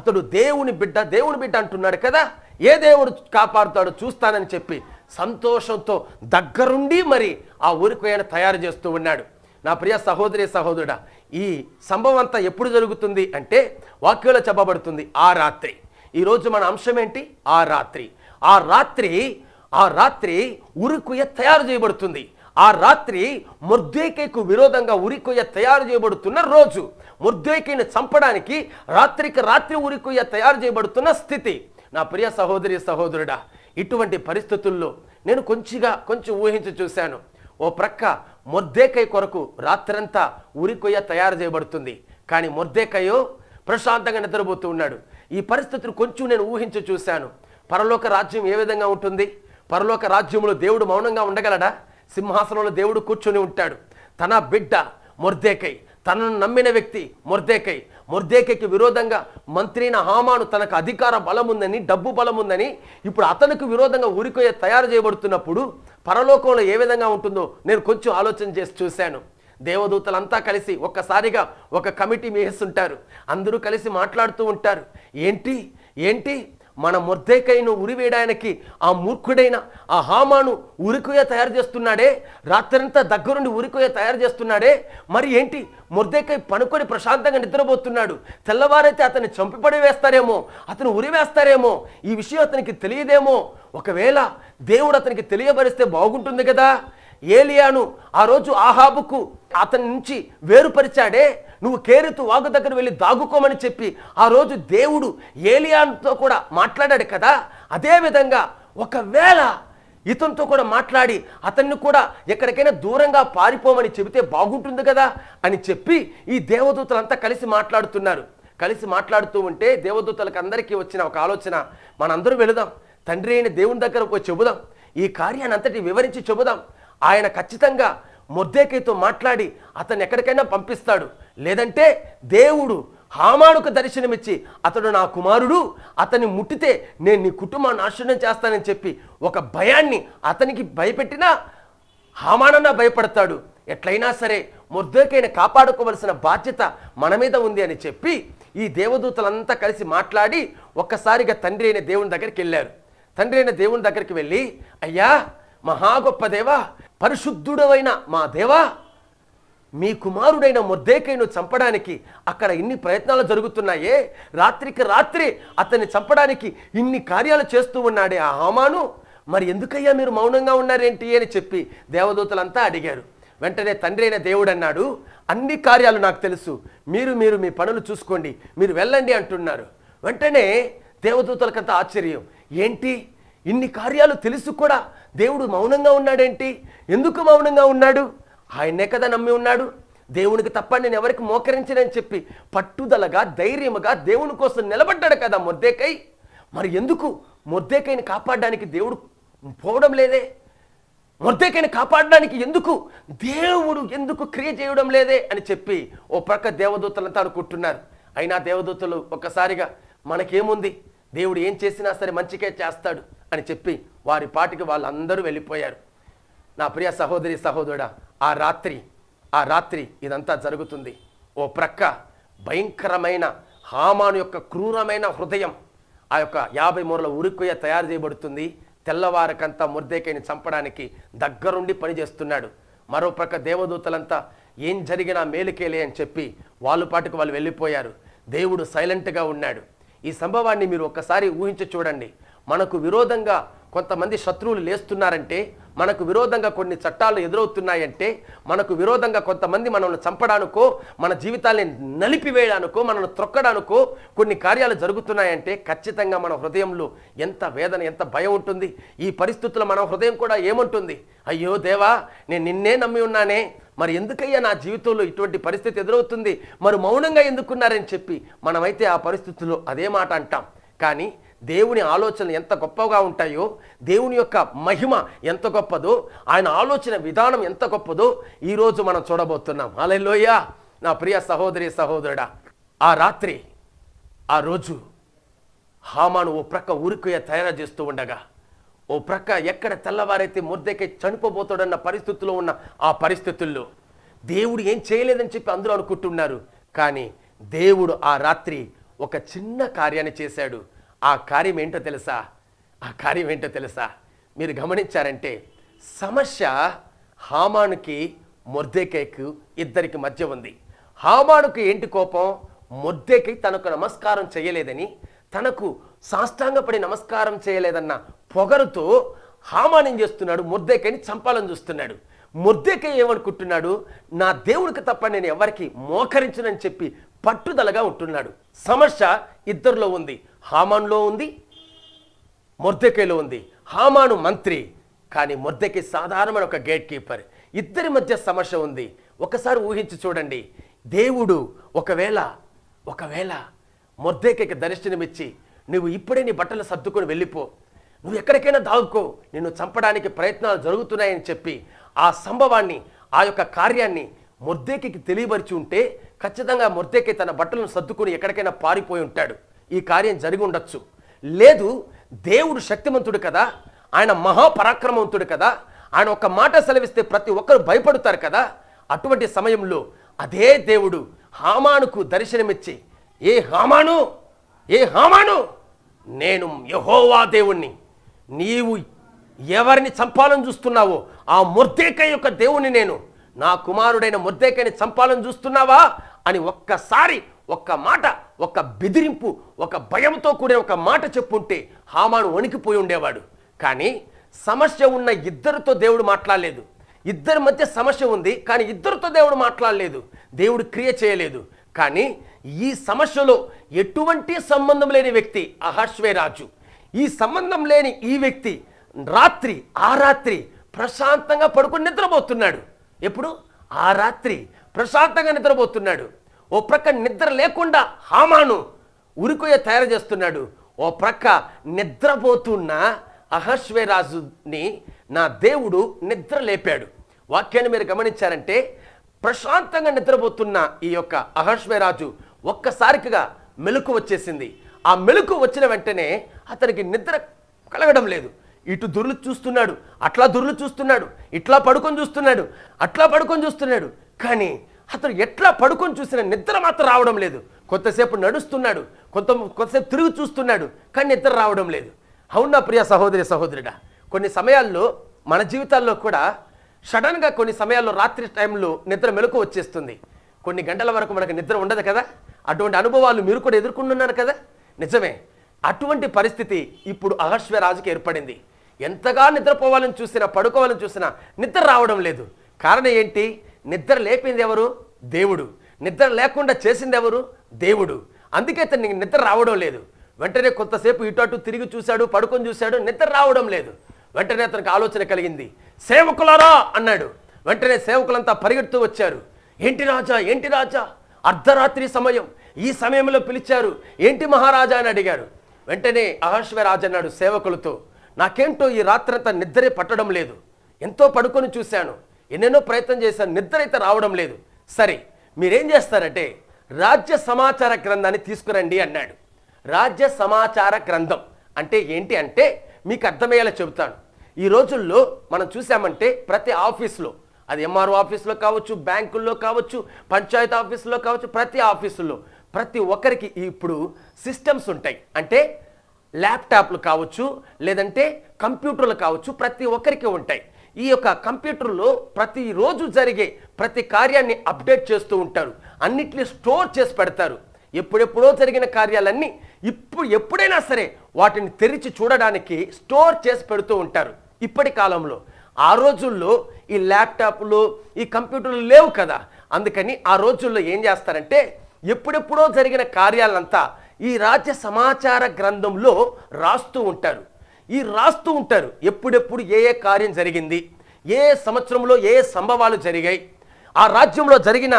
అతడు దేవుని బిడ్డ దేవుని బిడ్డ అంటున్నాడు కదా ఏ దేవుడు కాపాడుతాడో చూస్తానని చెప్పి సంతోషంతో దగ్గరుండి మరి ఆ ఊరికి తయారు చేస్తూ ఉన్నాడు నా ప్రియ సహోదరి సహోదరుడ ఈ సంభవం అంతా ఎప్పుడు జరుగుతుంది అంటే వాక్యంలో చెప్పబడుతుంది ఆ రాత్రి ఈరోజు మన అంశం ఏంటి ఆ రాత్రి ఆ రాత్రి ఆ రాత్రి ఉరికుయ తయారు చేయబడుతుంది ఆ రాత్రి ముర్దేకైకు విరోధంగా ఉరికొయ్య తయారు చేయబడుతున్న రోజు ముర్దేకైని చంపడానికి రాత్రికి రాత్రి ఉరికొయ్య తయారు చేయబడుతున్న స్థితి నా ప్రియ సహోదరి సహోదరుడా ఇటువంటి పరిస్థితుల్లో నేను కొంచెంగా కొంచెం ఊహించి చూశాను ఓ ప్రక్క మొర్దేకై కొరకు రాత్రంతా ఉరికొయ్య తయారు చేయబడుతుంది కానీ మొర్దేకయ్యో ప్రశాంతంగా నిద్రపోతూ ఉన్నాడు ఈ పరిస్థితిని కొంచెం నేను ఊహించి చూశాను పరలోక రాజ్యం ఏ విధంగా ఉంటుంది పరలోక రాజ్యంలో దేవుడు మౌనంగా ఉండగలడా సింహాసనంలో దేవుడు కూర్చొని ఉంటాడు తన బిడ్డ మొర్దేకై తనను నమ్మిన వ్యక్తి మొర్దేకై మొర్దేకకి విరోధంగా మంత్రైన హామాను తనకు అధికార బలం ఉందని డబ్బు బలం ఉందని ఇప్పుడు అతనికి విరోధంగా ఊరికొయ్యే తయారు చేయబడుతున్నప్పుడు పరలోకంలో ఏ విధంగా ఉంటుందో నేను కొంచెం ఆలోచన చేసి చూశాను దేవదూతలంతా కలిసి ఒక్కసారిగా ఒక కమిటీ మేస్తుంటారు అందరూ కలిసి మాట్లాడుతూ ఉంటారు ఏంటి ఏంటి మన ఉరి ఉరివేయడానికి ఆ మూర్ఖుడైన ఆ హామాను ఉరికుయ తయారు చేస్తున్నాడే రాత్రంతా దగ్గరుండి ఉరికుయ తయారు చేస్తున్నాడే మరి ఏంటి మొర్దేకై పనుకొని ప్రశాంతంగా నిద్రపోతున్నాడు తెల్లవారైతే అతన్ని చంపిపడి వేస్తారేమో అతను ఉరివేస్తారేమో ఈ విషయం అతనికి తెలియదేమో ఒకవేళ దేవుడు అతనికి తెలియబరిస్తే బాగుంటుంది కదా ఏలియాను ఆ రోజు ఆహాబుకు అతని నుంచి వేరుపరిచాడే నువ్వు కేరుతూ వాగు దగ్గర వెళ్ళి దాగుకోమని చెప్పి ఆ రోజు దేవుడు ఏలియాన్తో కూడా మాట్లాడాడు కదా అదేవిధంగా ఒకవేళ ఇతనితో కూడా మాట్లాడి అతన్ని కూడా ఎక్కడికైనా దూరంగా పారిపోమని చెబితే బాగుంటుంది కదా అని చెప్పి ఈ దేవదూతలంతా కలిసి మాట్లాడుతున్నారు కలిసి మాట్లాడుతూ ఉంటే దేవదూతలకు అందరికీ వచ్చిన ఒక ఆలోచన మనందరూ వెళుదాం తండ్రి అయిన దేవుని దగ్గర పోయి చెబుదాం ఈ కార్యాన్ని అంతటి వివరించి చెబుదాం ఆయన ఖచ్చితంగా ముద్దేకైతో మాట్లాడి అతను ఎక్కడికైనా పంపిస్తాడు లేదంటే దేవుడు హామానుకు దర్శనమిచ్చి అతడు నా కుమారుడు అతని ముట్టితే నేను నీ కుటుంబం నాశనం చేస్తానని చెప్పి ఒక భయాన్ని అతనికి భయపెట్టినా హామానన్న భయపడతాడు ఎట్లయినా సరే ముర్దకైన కాపాడుకోవలసిన బాధ్యత మన మీద ఉంది అని చెప్పి ఈ దేవదూతలంతా కలిసి మాట్లాడి ఒక్కసారిగా తండ్రి అయిన దేవుని దగ్గరికి వెళ్ళారు తండ్రి అయిన దేవుని దగ్గరికి వెళ్ళి అయ్యా మహా గొప్ప దేవా పరిశుద్ధుడవైన మా దేవా మీ కుమారుడైన మొర్దేకైను చంపడానికి అక్కడ ఇన్ని ప్రయత్నాలు జరుగుతున్నాయే రాత్రికి రాత్రి అతన్ని చంపడానికి ఇన్ని కార్యాలు చేస్తూ ఉన్నాడే ఆ హామాను మరి ఎందుకయ్యా మీరు మౌనంగా ఉన్నారేంటి అని చెప్పి దేవదూతలంతా అడిగారు వెంటనే తండ్రి అయిన దేవుడు అన్నాడు అన్ని కార్యాలు నాకు తెలుసు మీరు మీరు మీ పనులు చూసుకోండి మీరు వెళ్ళండి అంటున్నారు వెంటనే దేవదూతలకంత ఆశ్చర్యం ఏంటి ఇన్ని కార్యాలు తెలుసు కూడా దేవుడు మౌనంగా ఉన్నాడేంటి ఎందుకు మౌనంగా ఉన్నాడు ఆయనే కదా నమ్మి ఉన్నాడు దేవునికి తప్ప నేను ఎవరికి మోకరించనని చెప్పి పట్టుదలగా ధైర్యముగా దేవుని కోసం నిలబడ్డాడు కదా ముద్దేకై మరి ఎందుకు ముద్దేకైని కాపాడడానికి దేవుడు పోవడం లేదే ముద్దేకైని కాపాడడానికి ఎందుకు దేవుడు ఎందుకు క్రియ చేయడం లేదే అని చెప్పి ఓ ప్రక్క దేవదూతలంతా అనుకుంటున్నారు అయినా దేవదూతలు ఒక్కసారిగా మనకేముంది దేవుడు ఏం చేసినా సరే మంచికే చేస్తాడు అని చెప్పి వారి పాటికి వాళ్ళందరూ వెళ్ళిపోయారు నా ప్రియ సహోదరి సహోదరుడా ఆ రాత్రి ఆ రాత్రి ఇదంతా జరుగుతుంది ఓ ప్రక్క భయంకరమైన హామాను యొక్క క్రూరమైన హృదయం ఆ యొక్క యాభై మూరల ఉరుక్కుయ తయారు చేయబడుతుంది తెల్లవారకంతా ముర్దేకైని చంపడానికి దగ్గరుండి పనిచేస్తున్నాడు ప్రక్క దేవదూతలంతా ఏం జరిగినా మేలుకేలే అని చెప్పి వాళ్ళు పాటుకు వాళ్ళు వెళ్ళిపోయారు దేవుడు సైలెంట్గా ఉన్నాడు ఈ సంభవాన్ని మీరు ఒక్కసారి ఊహించి చూడండి మనకు విరోధంగా కొంతమంది శత్రువులు లేస్తున్నారంటే మనకు విరోధంగా కొన్ని చట్టాలు ఎదురవుతున్నాయంటే మనకు విరోధంగా కొంతమంది మనల్ని చంపడానికో మన జీవితాన్ని నలిపివేయడానికో మనల్ని త్రొక్కడానికో కొన్ని కార్యాలు జరుగుతున్నాయంటే ఖచ్చితంగా మన హృదయంలో ఎంత వేదన ఎంత భయం ఉంటుంది ఈ పరిస్థితుల్లో మన హృదయం కూడా ఏముంటుంది అయ్యో దేవా నేను నిన్నే నమ్మి ఉన్నానే మరి ఎందుకయ్యా నా జీవితంలో ఇటువంటి పరిస్థితి ఎదురవుతుంది మరి మౌనంగా ఎందుకున్నారని చెప్పి మనమైతే ఆ పరిస్థితుల్లో అదే మాట అంటాం కానీ దేవుని ఆలోచనలు ఎంత గొప్పగా ఉంటాయో దేవుని యొక్క మహిమ ఎంత గొప్పదో ఆయన ఆలోచన విధానం ఎంత గొప్పదో ఈరోజు మనం చూడబోతున్నాం అలెలోయ నా ప్రియ సహోదరి సహోదరుడా ఆ రాత్రి ఆ రోజు హామాను ఓ ప్రక్క ఉరికయ తయారు చేస్తూ ఉండగా ఓ ప్రక్క ఎక్కడ తెల్లవారైతే ముద్దకే చనిపోబోతాడన్న పరిస్థితుల్లో ఉన్న ఆ పరిస్థితుల్లో దేవుడు ఏం చేయలేదని చెప్పి అందరూ అనుకుంటున్నారు కానీ దేవుడు ఆ రాత్రి ఒక చిన్న కార్యాన్ని చేశాడు ఆ కార్యం ఏంటో తెలుసా ఆ కార్యం ఏంటో తెలుసా మీరు గమనించారంటే సమస్య హామానుకి ముర్దేకైకు ఇద్దరికి మధ్య ఉంది హామానుకు ఏంటి కోపం ముర్దేకై తనకు నమస్కారం చేయలేదని తనకు సాష్టాంగపడి నమస్కారం చేయలేదన్న పొగరుతో హామానం చేస్తున్నాడు ముర్దేకైని చంపాలని చూస్తున్నాడు ముర్దేకై ఏమనుకుంటున్నాడు నా దేవుడికి తప్ప నేను ఎవరికి మోకరించునని చెప్పి పట్టుదలగా ఉంటున్నాడు సమస్య ఇద్దరిలో ఉంది హామాన్లో ఉంది మొర్దెకేలో ఉంది హామాను మంత్రి కానీ మొర్దెకి సాధారణమైన ఒక గేట్ కీపర్ ఇద్దరి మధ్య సమస్య ఉంది ఒకసారి ఊహించి చూడండి దేవుడు ఒకవేళ ఒకవేళ మొర్దెకి దర్శనమిచ్చి నువ్వు ఇప్పుడే నీ బట్టలు సర్దుకొని వెళ్ళిపో నువ్వు ఎక్కడికైనా దాగుకో నిన్ను చంపడానికి ప్రయత్నాలు జరుగుతున్నాయని చెప్పి ఆ సంభవాన్ని ఆ యొక్క కార్యాన్ని మొర్దేకి తెలియపరిచి ఉంటే ఖచ్చితంగా మొర్దేకి తన బట్టలను సర్దుకుని ఎక్కడికైనా పారిపోయి ఉంటాడు ఈ కార్యం జరిగి ఉండొచ్చు లేదు దేవుడు శక్తిమంతుడు కదా ఆయన మహాపరాక్రమవంతుడు కదా ఆయన ఒక మాట సెలవిస్తే ప్రతి ఒక్కరు భయపడతారు కదా అటువంటి సమయంలో అదే దేవుడు హామానుకు దర్శనమిచ్చి ఏ హామాను ఏ హామాను నేను యహోవా దేవుణ్ణి నీవు ఎవరిని చంపాలని చూస్తున్నావో ఆ ముర్దేకై యొక్క దేవుణ్ణి నేను నా కుమారుడైన ముర్దేకైని చంపాలని చూస్తున్నావా అని ఒక్కసారి ఒక్క మాట ఒక బెదిరింపు ఒక భయంతో కూడిన ఒక మాట చెప్పుంటే హామాను వణికిపోయి ఉండేవాడు కానీ సమస్య ఉన్న ఇద్దరితో దేవుడు మాట్లాడలేదు ఇద్దరి మధ్య సమస్య ఉంది కానీ ఇద్దరితో దేవుడు మాట్లాడలేదు దేవుడు క్రియ చేయలేదు కానీ ఈ సమస్యలో ఎటువంటి సంబంధం లేని వ్యక్తి రాజు ఈ సంబంధం లేని ఈ వ్యక్తి రాత్రి ఆ రాత్రి ప్రశాంతంగా పడుకుని నిద్రపోతున్నాడు ఎప్పుడు ఆ రాత్రి ప్రశాంతంగా నిద్రపోతున్నాడు ఓ ప్రక్క నిద్ర లేకుండా హామాను ఉరికొయ్య తయారు చేస్తున్నాడు ఓ ప్రక్క నిద్రపోతున్న అహశ్వేరాజుని నా దేవుడు నిద్ర లేపాడు వాక్యాన్ని మీరు గమనించారంటే ప్రశాంతంగా నిద్రపోతున్న ఈ యొక్క అహర్శ్వరాజు ఒక్కసారిగా మెలకు వచ్చేసింది ఆ మెలకు వచ్చిన వెంటనే అతనికి నిద్ర కలగడం లేదు ఇటు దుర్లు చూస్తున్నాడు అట్లా దుర్లు చూస్తున్నాడు ఇట్లా పడుకొని చూస్తున్నాడు అట్లా పడుకొని చూస్తున్నాడు కానీ అతను ఎట్లా పడుకొని చూసినా నిద్ర మాత్రం రావడం లేదు కొంతసేపు నడుస్తున్నాడు కొంత కొంతసేపు తిరుగు చూస్తున్నాడు కానీ నిద్ర రావడం లేదు అవునా ప్రియ సహోదరి సహోదరుడా కొన్ని సమయాల్లో మన జీవితాల్లో కూడా సడన్గా కొన్ని సమయాల్లో రాత్రి టైంలో నిద్ర మెలకు వచ్చేస్తుంది కొన్ని గంటల వరకు మనకు నిద్ర ఉండదు కదా అటువంటి అనుభవాలు మీరు కూడా ఎదుర్కొంటున్నారు కదా నిజమే అటువంటి పరిస్థితి ఇప్పుడు రాజుకి ఏర్పడింది ఎంతగా నిద్రపోవాలని చూసినా పడుకోవాలని చూసినా నిద్ర రావడం లేదు కారణం ఏంటి నిద్ర లేపింది ఎవరు దేవుడు నిద్ర లేకుండా చేసింది ఎవరు దేవుడు అందుకే అతనికి నిద్ర రావడం లేదు వెంటనే కొంతసేపు ఇటు అటు తిరిగి చూశాడు పడుకొని చూశాడు నిద్ర రావడం లేదు వెంటనే అతనికి ఆలోచన కలిగింది సేవకులారా అన్నాడు వెంటనే సేవకులంతా పరిగెడుతూ వచ్చారు ఏంటి రాజా ఏంటి రాజా అర్ధరాత్రి సమయం ఈ సమయంలో పిలిచారు ఏంటి మహారాజా అని అడిగారు వెంటనే అహర్శ్వరాజు అన్నాడు సేవకులతో నాకేంటో ఈ రాత్రంతా నిద్రే పట్టడం లేదు ఎంతో పడుకొని చూశాను ఎన్నెన్నో ప్రయత్నం చేశాను నిద్ర అయితే రావడం లేదు సరే మీరేం చేస్తారంటే రాజ్య సమాచార గ్రంథాన్ని తీసుకురండి అన్నాడు రాజ్య సమాచార గ్రంథం అంటే ఏంటి అంటే మీకు అర్థమయ్యేలా చెబుతాను ఈ రోజుల్లో మనం చూసామంటే ప్రతి ఆఫీసులో అది ఎంఆర్ఓ ఆఫీస్లో కావచ్చు బ్యాంకుల్లో కావచ్చు పంచాయతీ ఆఫీసులో కావచ్చు ప్రతి ఆఫీసుల్లో ప్రతి ఒక్కరికి ఇప్పుడు సిస్టమ్స్ ఉంటాయి అంటే ల్యాప్టాప్లు కావచ్చు లేదంటే కంప్యూటర్లు కావచ్చు ప్రతి ఒక్కరికి ఉంటాయి ఈ యొక్క కంప్యూటర్లో ప్రతిరోజు జరిగే ప్రతి కార్యాన్ని అప్డేట్ చేస్తూ ఉంటారు అన్నిటిని స్టోర్ చేసి పెడతారు ఎప్పుడెప్పుడో జరిగిన కార్యాలన్నీ ఇప్పుడు ఎప్పుడైనా సరే వాటిని తెరిచి చూడడానికి స్టోర్ చేసి పెడుతూ ఉంటారు ఇప్పటి కాలంలో ఆ రోజుల్లో ఈ ల్యాప్టాప్లు ఈ కంప్యూటర్లు లేవు కదా అందుకని ఆ రోజుల్లో ఏం చేస్తారంటే ఎప్పుడెప్పుడో జరిగిన కార్యాలంతా ఈ రాజ్య సమాచార గ్రంథంలో రాస్తూ ఉంటారు ఈ రాస్తూ ఉంటారు ఎప్పుడెప్పుడు ఏ ఏ కార్యం జరిగింది ఏ సంవత్సరంలో ఏ సంభవాలు జరిగాయి ఆ రాజ్యంలో జరిగిన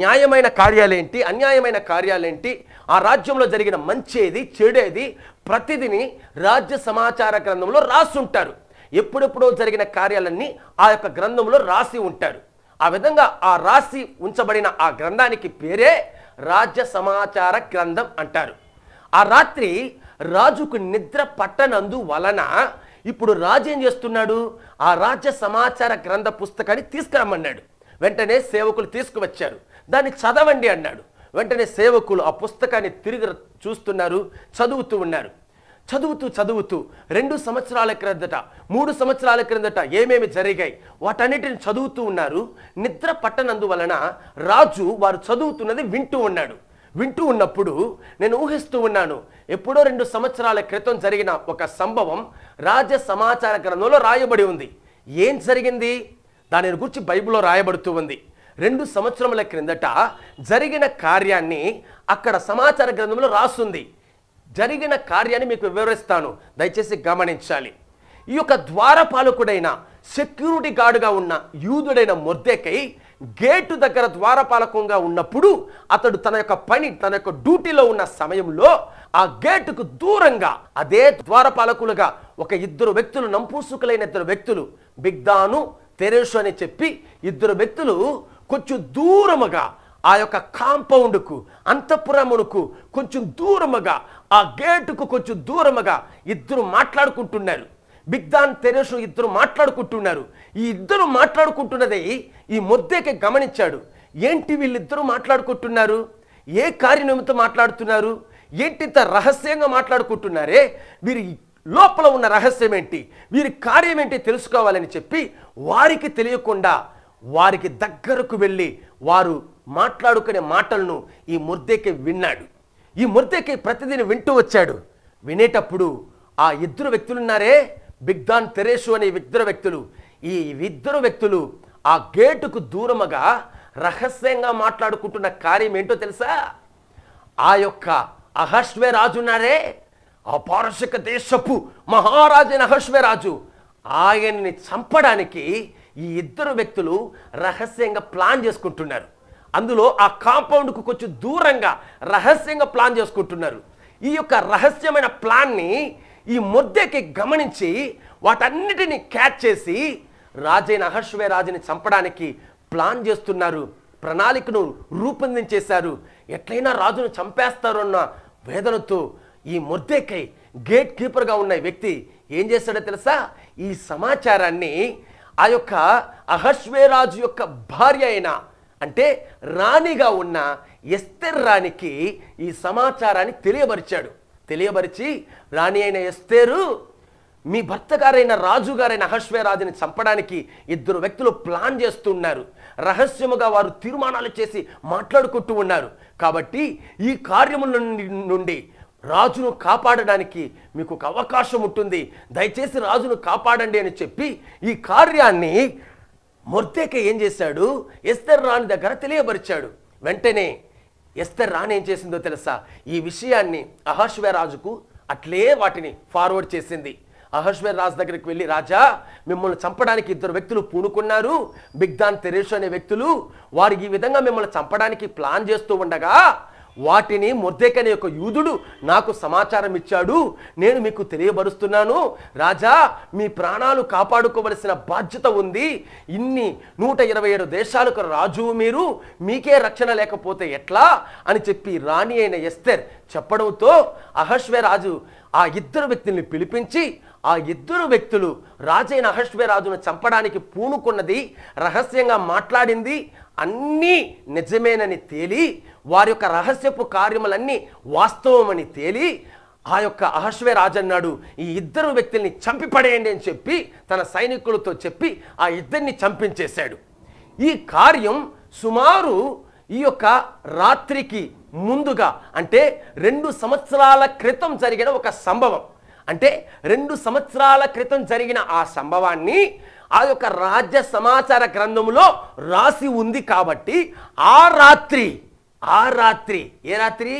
న్యాయమైన కార్యాలేంటి అన్యాయమైన కార్యాలేంటి ఆ రాజ్యంలో జరిగిన మంచేది చెడేది ప్రతిదిని రాజ్య సమాచార గ్రంథంలో రాసుంటారు ఎప్పుడెప్పుడో జరిగిన కార్యాలన్నీ ఆ యొక్క గ్రంథంలో రాసి ఉంటారు ఆ విధంగా ఆ రాసి ఉంచబడిన ఆ గ్రంథానికి పేరే రాజ్య సమాచార గ్రంథం అంటారు ఆ రాత్రి రాజుకు నిద్ర పట్టనందు వలన ఇప్పుడు రాజు ఏం చేస్తున్నాడు ఆ రాజ్య సమాచార గ్రంథ పుస్తకాన్ని తీసుకురమ్మన్నాడు వెంటనే సేవకులు తీసుకువచ్చారు దాన్ని చదవండి అన్నాడు వెంటనే సేవకులు ఆ పుస్తకాన్ని తిరిగి చూస్తున్నారు చదువుతూ ఉన్నారు చదువుతూ చదువుతూ రెండు సంవత్సరాల క్రిందట మూడు సంవత్సరాల క్రిందట ఏమేమి జరిగాయి వాటన్నిటిని చదువుతూ ఉన్నారు నిద్ర పట్టనందువలన రాజు వారు చదువుతున్నది వింటూ ఉన్నాడు వింటూ ఉన్నప్పుడు నేను ఊహిస్తూ ఉన్నాను ఎప్పుడో రెండు సంవత్సరాల క్రితం జరిగిన ఒక సంభవం రాజ్య సమాచార గ్రంథంలో రాయబడి ఉంది ఏం జరిగింది దాని గురించి బైబిల్లో రాయబడుతూ ఉంది రెండు సంవత్సరముల క్రిందట జరిగిన కార్యాన్ని అక్కడ సమాచార గ్రంథంలో రాస్తుంది జరిగిన కార్యాన్ని మీకు వివరిస్తాను దయచేసి గమనించాలి ఈ యొక్క ద్వారపాలకుడైన సెక్యూరిటీ గార్డుగా ఉన్న యూదుడైన మొర్దెకై గేటు దగ్గర ద్వారపాలకంగా ఉన్నప్పుడు అతడు తన యొక్క పని తన యొక్క డ్యూటీలో ఉన్న సమయంలో ఆ గేటుకు దూరంగా అదే ద్వారపాలకులుగా ఒక ఇద్దరు వ్యక్తులు నంపూసుకులైన ఇద్దరు వ్యక్తులు బిగ్దాను తెరేషు అని చెప్పి ఇద్దరు వ్యక్తులు కొంచెం దూరముగా ఆ యొక్క కాంపౌండ్కు అంతఃపురమునకు కొంచెం దూరముగా ఆ గేటుకు కొంచెం దూరముగా ఇద్దరు మాట్లాడుకుంటున్నారు బిగ్దాన్ తెరేషు ఇద్దరు మాట్లాడుకుంటున్నారు ఈ ఇద్దరు మాట్లాడుకుంటున్నది ఈ ముద్దేకి గమనించాడు ఏంటి వీళ్ళిద్దరూ మాట్లాడుకుంటున్నారు ఏ కార్యనిమితో మాట్లాడుతున్నారు ఏంటింత రహస్యంగా మాట్లాడుకుంటున్నారే వీరి లోపల ఉన్న రహస్యం ఏంటి వీరి కార్యం ఏంటి తెలుసుకోవాలని చెప్పి వారికి తెలియకుండా వారికి దగ్గరకు వెళ్ళి వారు మాట్లాడుకునే మాటలను ఈ ముర్దేకి విన్నాడు ఈ ముర్దేకి ప్రతిదిన వింటూ వచ్చాడు వినేటప్పుడు ఆ ఇద్దరు వ్యక్తులున్నారే బిగ్దాన్ తెరేషు అనే ఇద్దరు వ్యక్తులు ఈ ఇద్దరు వ్యక్తులు ఆ గేటుకు దూరముగా రహస్యంగా మాట్లాడుకుంటున్న కార్యం ఏంటో తెలుసా ఆ యొక్క అహస్వే రాజున్నారే ఆ పారసిక దేశపు మహారాజైన అహస్వే రాజు ఆయన్ని చంపడానికి ఈ ఇద్దరు వ్యక్తులు రహస్యంగా ప్లాన్ చేసుకుంటున్నారు అందులో ఆ కాంపౌండ్కు కొంచెం దూరంగా రహస్యంగా ప్లాన్ చేసుకుంటున్నారు ఈ యొక్క రహస్యమైన ప్లాన్ని ఈ ముద్దకి గమనించి వాటన్నిటిని క్యాచ్ చేసి రాజైన అహర్షువే రాజుని చంపడానికి ప్లాన్ చేస్తున్నారు ప్రణాళికను రూపొందించేశారు ఎట్లయినా రాజును చంపేస్తారన్న వేదనతో ఈ ముద్దెకై గేట్ కీపర్గా ఉన్న వ్యక్తి ఏం చేస్తాడో తెలుసా ఈ సమాచారాన్ని ఆ యొక్క రాజు యొక్క భార్య అయిన అంటే రాణిగా ఉన్న ఎస్తెర్ రాణికి ఈ సమాచారాన్ని తెలియపరిచాడు తెలియబరిచి రాణి అయిన ఎస్తేరు మీ భర్త గారైన రాజుగారైన అహశ్వేరాజుని చంపడానికి ఇద్దరు వ్యక్తులు ప్లాన్ చేస్తున్నారు రహస్యముగా వారు తీర్మానాలు చేసి మాట్లాడుకుంటూ ఉన్నారు కాబట్టి ఈ కార్యముల నుండి రాజును కాపాడడానికి మీకు ఒక అవకాశం ఉంటుంది దయచేసి రాజును కాపాడండి అని చెప్పి ఈ కార్యాన్ని మొర్తేక ఏం చేశాడు ఎస్తర్ రాణి దగ్గర తెలియబరిచాడు వెంటనే ఎస్తర్ రాణి ఏం చేసిందో తెలుసా ఈ విషయాన్ని రాజుకు అట్లే వాటిని ఫార్వర్డ్ చేసింది అహర్ష్వేర్ రాజు దగ్గరికి వెళ్ళి రాజా మిమ్మల్ని చంపడానికి ఇద్దరు వ్యక్తులు పూనుకున్నారు బిగ్దాన్ తెరేషు అనే వ్యక్తులు వారు ఈ విధంగా మిమ్మల్ని చంపడానికి ప్లాన్ చేస్తూ ఉండగా వాటిని ముద్దెకని యొక్క యూదుడు నాకు సమాచారం ఇచ్చాడు నేను మీకు తెలియబరుస్తున్నాను రాజా మీ ప్రాణాలు కాపాడుకోవలసిన బాధ్యత ఉంది ఇన్ని నూట ఇరవై ఏడు దేశాలకు రాజు మీరు మీకే రక్షణ లేకపోతే ఎట్లా అని చెప్పి రాణి అయిన ఎస్తెర్ చెప్పడంతో రాజు ఆ ఇద్దరు వ్యక్తుల్ని పిలిపించి ఆ ఇద్దరు వ్యక్తులు రాజైన రాజును చంపడానికి పూనుకున్నది రహస్యంగా మాట్లాడింది అన్నీ నిజమేనని తేలి వారి యొక్క రహస్యపు కార్యములన్నీ వాస్తవమని తేలి ఆ యొక్క అహశ్వే రాజన్నాడు ఈ ఇద్దరు వ్యక్తుల్ని చంపిపడేయండి అని చెప్పి తన సైనికులతో చెప్పి ఆ ఇద్దరిని చంపించేశాడు ఈ కార్యం సుమారు ఈ యొక్క రాత్రికి ముందుగా అంటే రెండు సంవత్సరాల క్రితం జరిగిన ఒక సంభవం అంటే రెండు సంవత్సరాల క్రితం జరిగిన ఆ సంభవాన్ని ఆ యొక్క రాజ్య సమాచార గ్రంథములో రాసి ఉంది కాబట్టి ఆ రాత్రి ఆ రాత్రి ఏ రాత్రి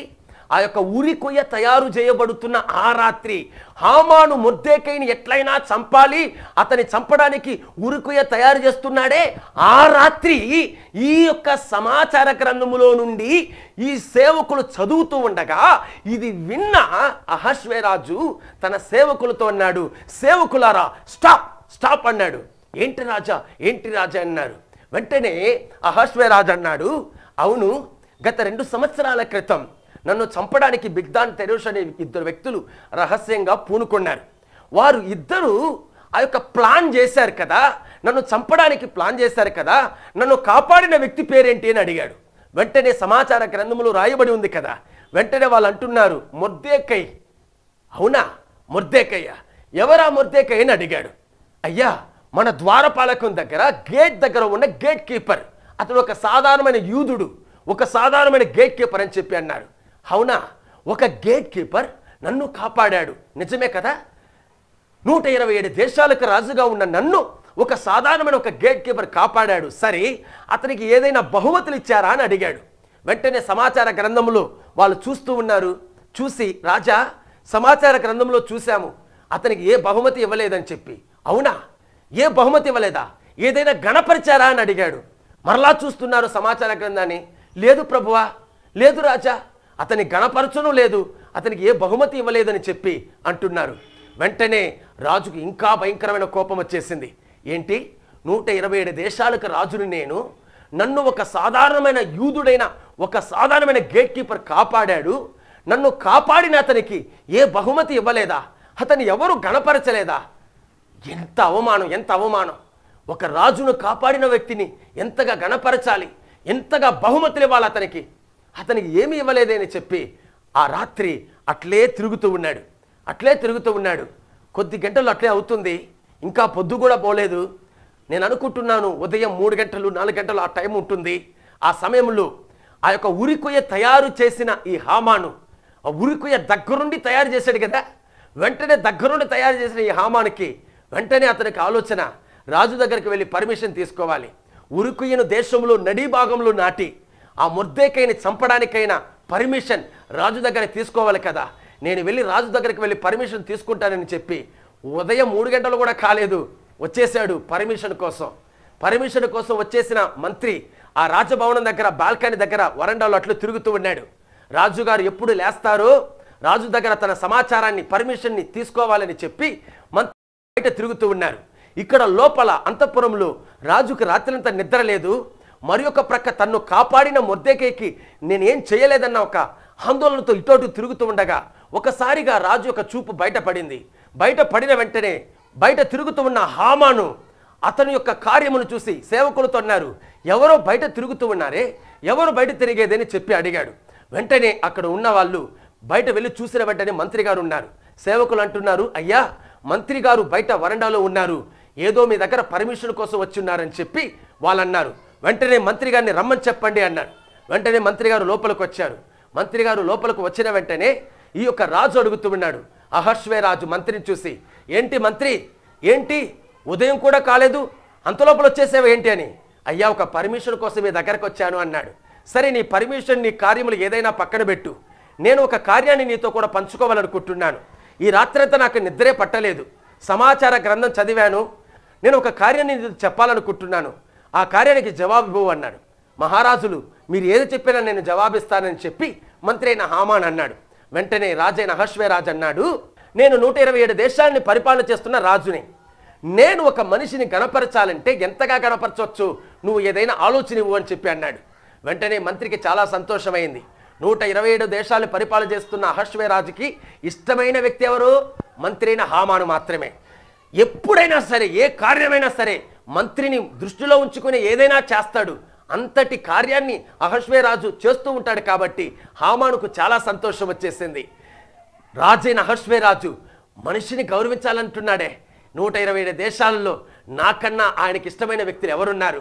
ఆ యొక్క ఉరికొయ్య తయారు చేయబడుతున్న ఆ రాత్రి హామాను ముద్దేకైని ఎట్లయినా చంపాలి అతని చంపడానికి కొయ్య తయారు చేస్తున్నాడే ఆ రాత్రి ఈ యొక్క సమాచార గ్రంథములో నుండి ఈ సేవకులు చదువుతూ ఉండగా ఇది విన్న అహశ్వేరాజు తన సేవకులతో అన్నాడు సేవకులారా స్టాప్ స్టాప్ అన్నాడు ఏంటి రాజా ఏంటి రాజా అన్నారు వెంటనే అహస్వరాజు అన్నాడు అవును గత రెండు సంవత్సరాల క్రితం నన్ను చంపడానికి బిగ్దాన్ తెరోష్ అనే ఇద్దరు వ్యక్తులు రహస్యంగా పూనుకున్నారు వారు ఇద్దరు ఆ యొక్క ప్లాన్ చేశారు కదా నన్ను చంపడానికి ప్లాన్ చేశారు కదా నన్ను కాపాడిన వ్యక్తి పేరేంటి అని అడిగాడు వెంటనే సమాచార గ్రంథములు రాయబడి ఉంది కదా వెంటనే వాళ్ళు అంటున్నారు మొర్దేకై అవునా మొర్దేకయ్య ఎవరా మొర్దేకయ్య అని అడిగాడు అయ్యా మన ద్వారపాలకం దగ్గర గేట్ దగ్గర ఉన్న గేట్ కీపర్ అతడు ఒక సాధారణమైన యూదుడు ఒక సాధారణమైన గేట్ కీపర్ అని చెప్పి అన్నారు అవునా ఒక గేట్ కీపర్ నన్ను కాపాడాడు నిజమే కదా నూట ఇరవై ఏడు దేశాలకు రాజుగా ఉన్న నన్ను ఒక సాధారణమైన ఒక గేట్ కీపర్ కాపాడాడు సరే అతనికి ఏదైనా బహుమతులు ఇచ్చారా అని అడిగాడు వెంటనే సమాచార గ్రంథంలో వాళ్ళు చూస్తూ ఉన్నారు చూసి రాజా సమాచార గ్రంథంలో చూశాము అతనికి ఏ బహుమతి ఇవ్వలేదని చెప్పి అవునా ఏ బహుమతి ఇవ్వలేదా ఏదైనా గణపరిచారా అని అడిగాడు మరలా చూస్తున్నారు సమాచార గ్రంథాన్ని లేదు ప్రభువా లేదు రాజా అతని గణపరచను లేదు అతనికి ఏ బహుమతి ఇవ్వలేదని చెప్పి అంటున్నారు వెంటనే రాజుకు ఇంకా భయంకరమైన కోపం వచ్చేసింది ఏంటి నూట ఇరవై ఏడు దేశాలకు రాజుని నేను నన్ను ఒక సాధారణమైన యూదుడైన ఒక సాధారణమైన గేట్ కీపర్ కాపాడాడు నన్ను కాపాడిన అతనికి ఏ బహుమతి ఇవ్వలేదా అతను ఎవరు గణపరచలేదా ఎంత అవమానం ఎంత అవమానం ఒక రాజును కాపాడిన వ్యక్తిని ఎంతగా గణపరచాలి ఎంతగా బహుమతులు ఇవ్వాలి అతనికి అతనికి ఏమి ఇవ్వలేదని చెప్పి ఆ రాత్రి అట్లే తిరుగుతూ ఉన్నాడు అట్లే తిరుగుతూ ఉన్నాడు కొద్ది గంటలు అట్లే అవుతుంది ఇంకా పొద్దు కూడా పోలేదు నేను అనుకుంటున్నాను ఉదయం మూడు గంటలు నాలుగు గంటలు ఆ టైం ఉంటుంది ఆ సమయంలో ఆ యొక్క ఉరికొయ్య తయారు చేసిన ఈ హామాను ఆ ఉరికొయ్య దగ్గరుండి తయారు చేశాడు కదా వెంటనే దగ్గరుండి తయారు చేసిన ఈ హామానికి వెంటనే అతనికి ఆలోచన రాజు దగ్గరికి వెళ్ళి పర్మిషన్ తీసుకోవాలి ఉరుకుయ్యను దేశంలో నడీ భాగంలో నాటి ఆ ముర్దేకైని చంపడానికైనా పర్మిషన్ రాజు దగ్గర తీసుకోవాలి కదా నేను వెళ్ళి రాజు దగ్గరికి వెళ్ళి పర్మిషన్ తీసుకుంటానని చెప్పి ఉదయం మూడు గంటలు కూడా కాలేదు వచ్చేసాడు పర్మిషన్ కోసం పర్మిషన్ కోసం వచ్చేసిన మంత్రి ఆ రాజభవనం దగ్గర బాల్కనీ దగ్గర వరండాలో అట్లు తిరుగుతూ ఉన్నాడు రాజుగారు ఎప్పుడు లేస్తారో రాజు దగ్గర తన సమాచారాన్ని పర్మిషన్ని తీసుకోవాలని చెప్పి మంత్రి బయట తిరుగుతూ ఉన్నారు ఇక్కడ లోపల అంతఃపురంలో రాజుకు రాత్రంతా నిద్ర లేదు మరి ఒక ప్రక్క తన్ను కాపాడిన మొద్దేకేకి నేనేం చేయలేదన్న ఒక ఆందోళనతో ఇటోటు తిరుగుతూ ఉండగా ఒకసారిగా రాజు ఒక చూపు బయటపడింది బయట పడిన వెంటనే బయట తిరుగుతూ ఉన్న హామాను అతని యొక్క కార్యమును చూసి సేవకులతో అన్నారు ఎవరో బయట తిరుగుతూ ఉన్నారే ఎవరు బయట తిరిగేదని చెప్పి అడిగాడు వెంటనే అక్కడ ఉన్న వాళ్ళు బయట వెళ్ళి చూసిన వెంటనే మంత్రి గారు ఉన్నారు సేవకులు అంటున్నారు అయ్యా మంత్రి గారు బయట వరండాలో ఉన్నారు ఏదో మీ దగ్గర పర్మిషన్ కోసం ఉన్నారని చెప్పి వాళ్ళన్నారు వెంటనే మంత్రి గారిని రమ్మని చెప్పండి అన్నారు వెంటనే మంత్రి గారు లోపలికి వచ్చారు మంత్రి గారు లోపలికి వచ్చిన వెంటనే ఈ యొక్క రాజు అడుగుతున్నాడు రాజు మంత్రిని చూసి ఏంటి మంత్రి ఏంటి ఉదయం కూడా కాలేదు అంతలోపల వచ్చేసావు ఏంటి అని అయ్యా ఒక పర్మిషన్ కోసం మీ దగ్గరకు వచ్చాను అన్నాడు సరే నీ పర్మిషన్ నీ కార్యములు ఏదైనా పక్కన పెట్టు నేను ఒక కార్యాన్ని నీతో కూడా పంచుకోవాలనుకుంటున్నాను ఈ రాత్రంతా నాకు నిద్రే పట్టలేదు సమాచార గ్రంథం చదివాను నేను ఒక కార్యాన్ని చెప్పాలనుకుంటున్నాను ఆ కార్యానికి జవాబు ఇవ్వు అన్నాడు మహారాజులు మీరు ఏది చెప్పినా నేను జవాబిస్తానని చెప్పి మంత్రి అయిన హామాన్ అన్నాడు వెంటనే రాజైన హర్ష్వేరాజ్ అన్నాడు నేను నూట ఇరవై ఏడు దేశాలని పరిపాలన చేస్తున్న రాజుని నేను ఒక మనిషిని గణపరచాలంటే ఎంతగా గణపరచవచ్చు నువ్వు ఏదైనా ఆలోచన ఇవ్వు అని చెప్పి అన్నాడు వెంటనే మంత్రికి చాలా సంతోషమైంది నూట ఇరవై ఏడు దేశాలు పరిపాలన చేస్తున్న అహస్వేరాజుకి ఇష్టమైన వ్యక్తి ఎవరు మంత్రి అయిన హామాను మాత్రమే ఎప్పుడైనా సరే ఏ కార్యమైనా సరే మంత్రిని దృష్టిలో ఉంచుకుని ఏదైనా చేస్తాడు అంతటి కార్యాన్ని అహస్వేరాజు చేస్తూ ఉంటాడు కాబట్టి హామానుకు చాలా సంతోషం వచ్చేసింది రాజైన అహస్వేరాజు మనిషిని గౌరవించాలంటున్నాడే నూట ఇరవై ఏడు దేశాలలో నాకన్నా ఆయనకి ఇష్టమైన వ్యక్తులు ఎవరున్నారు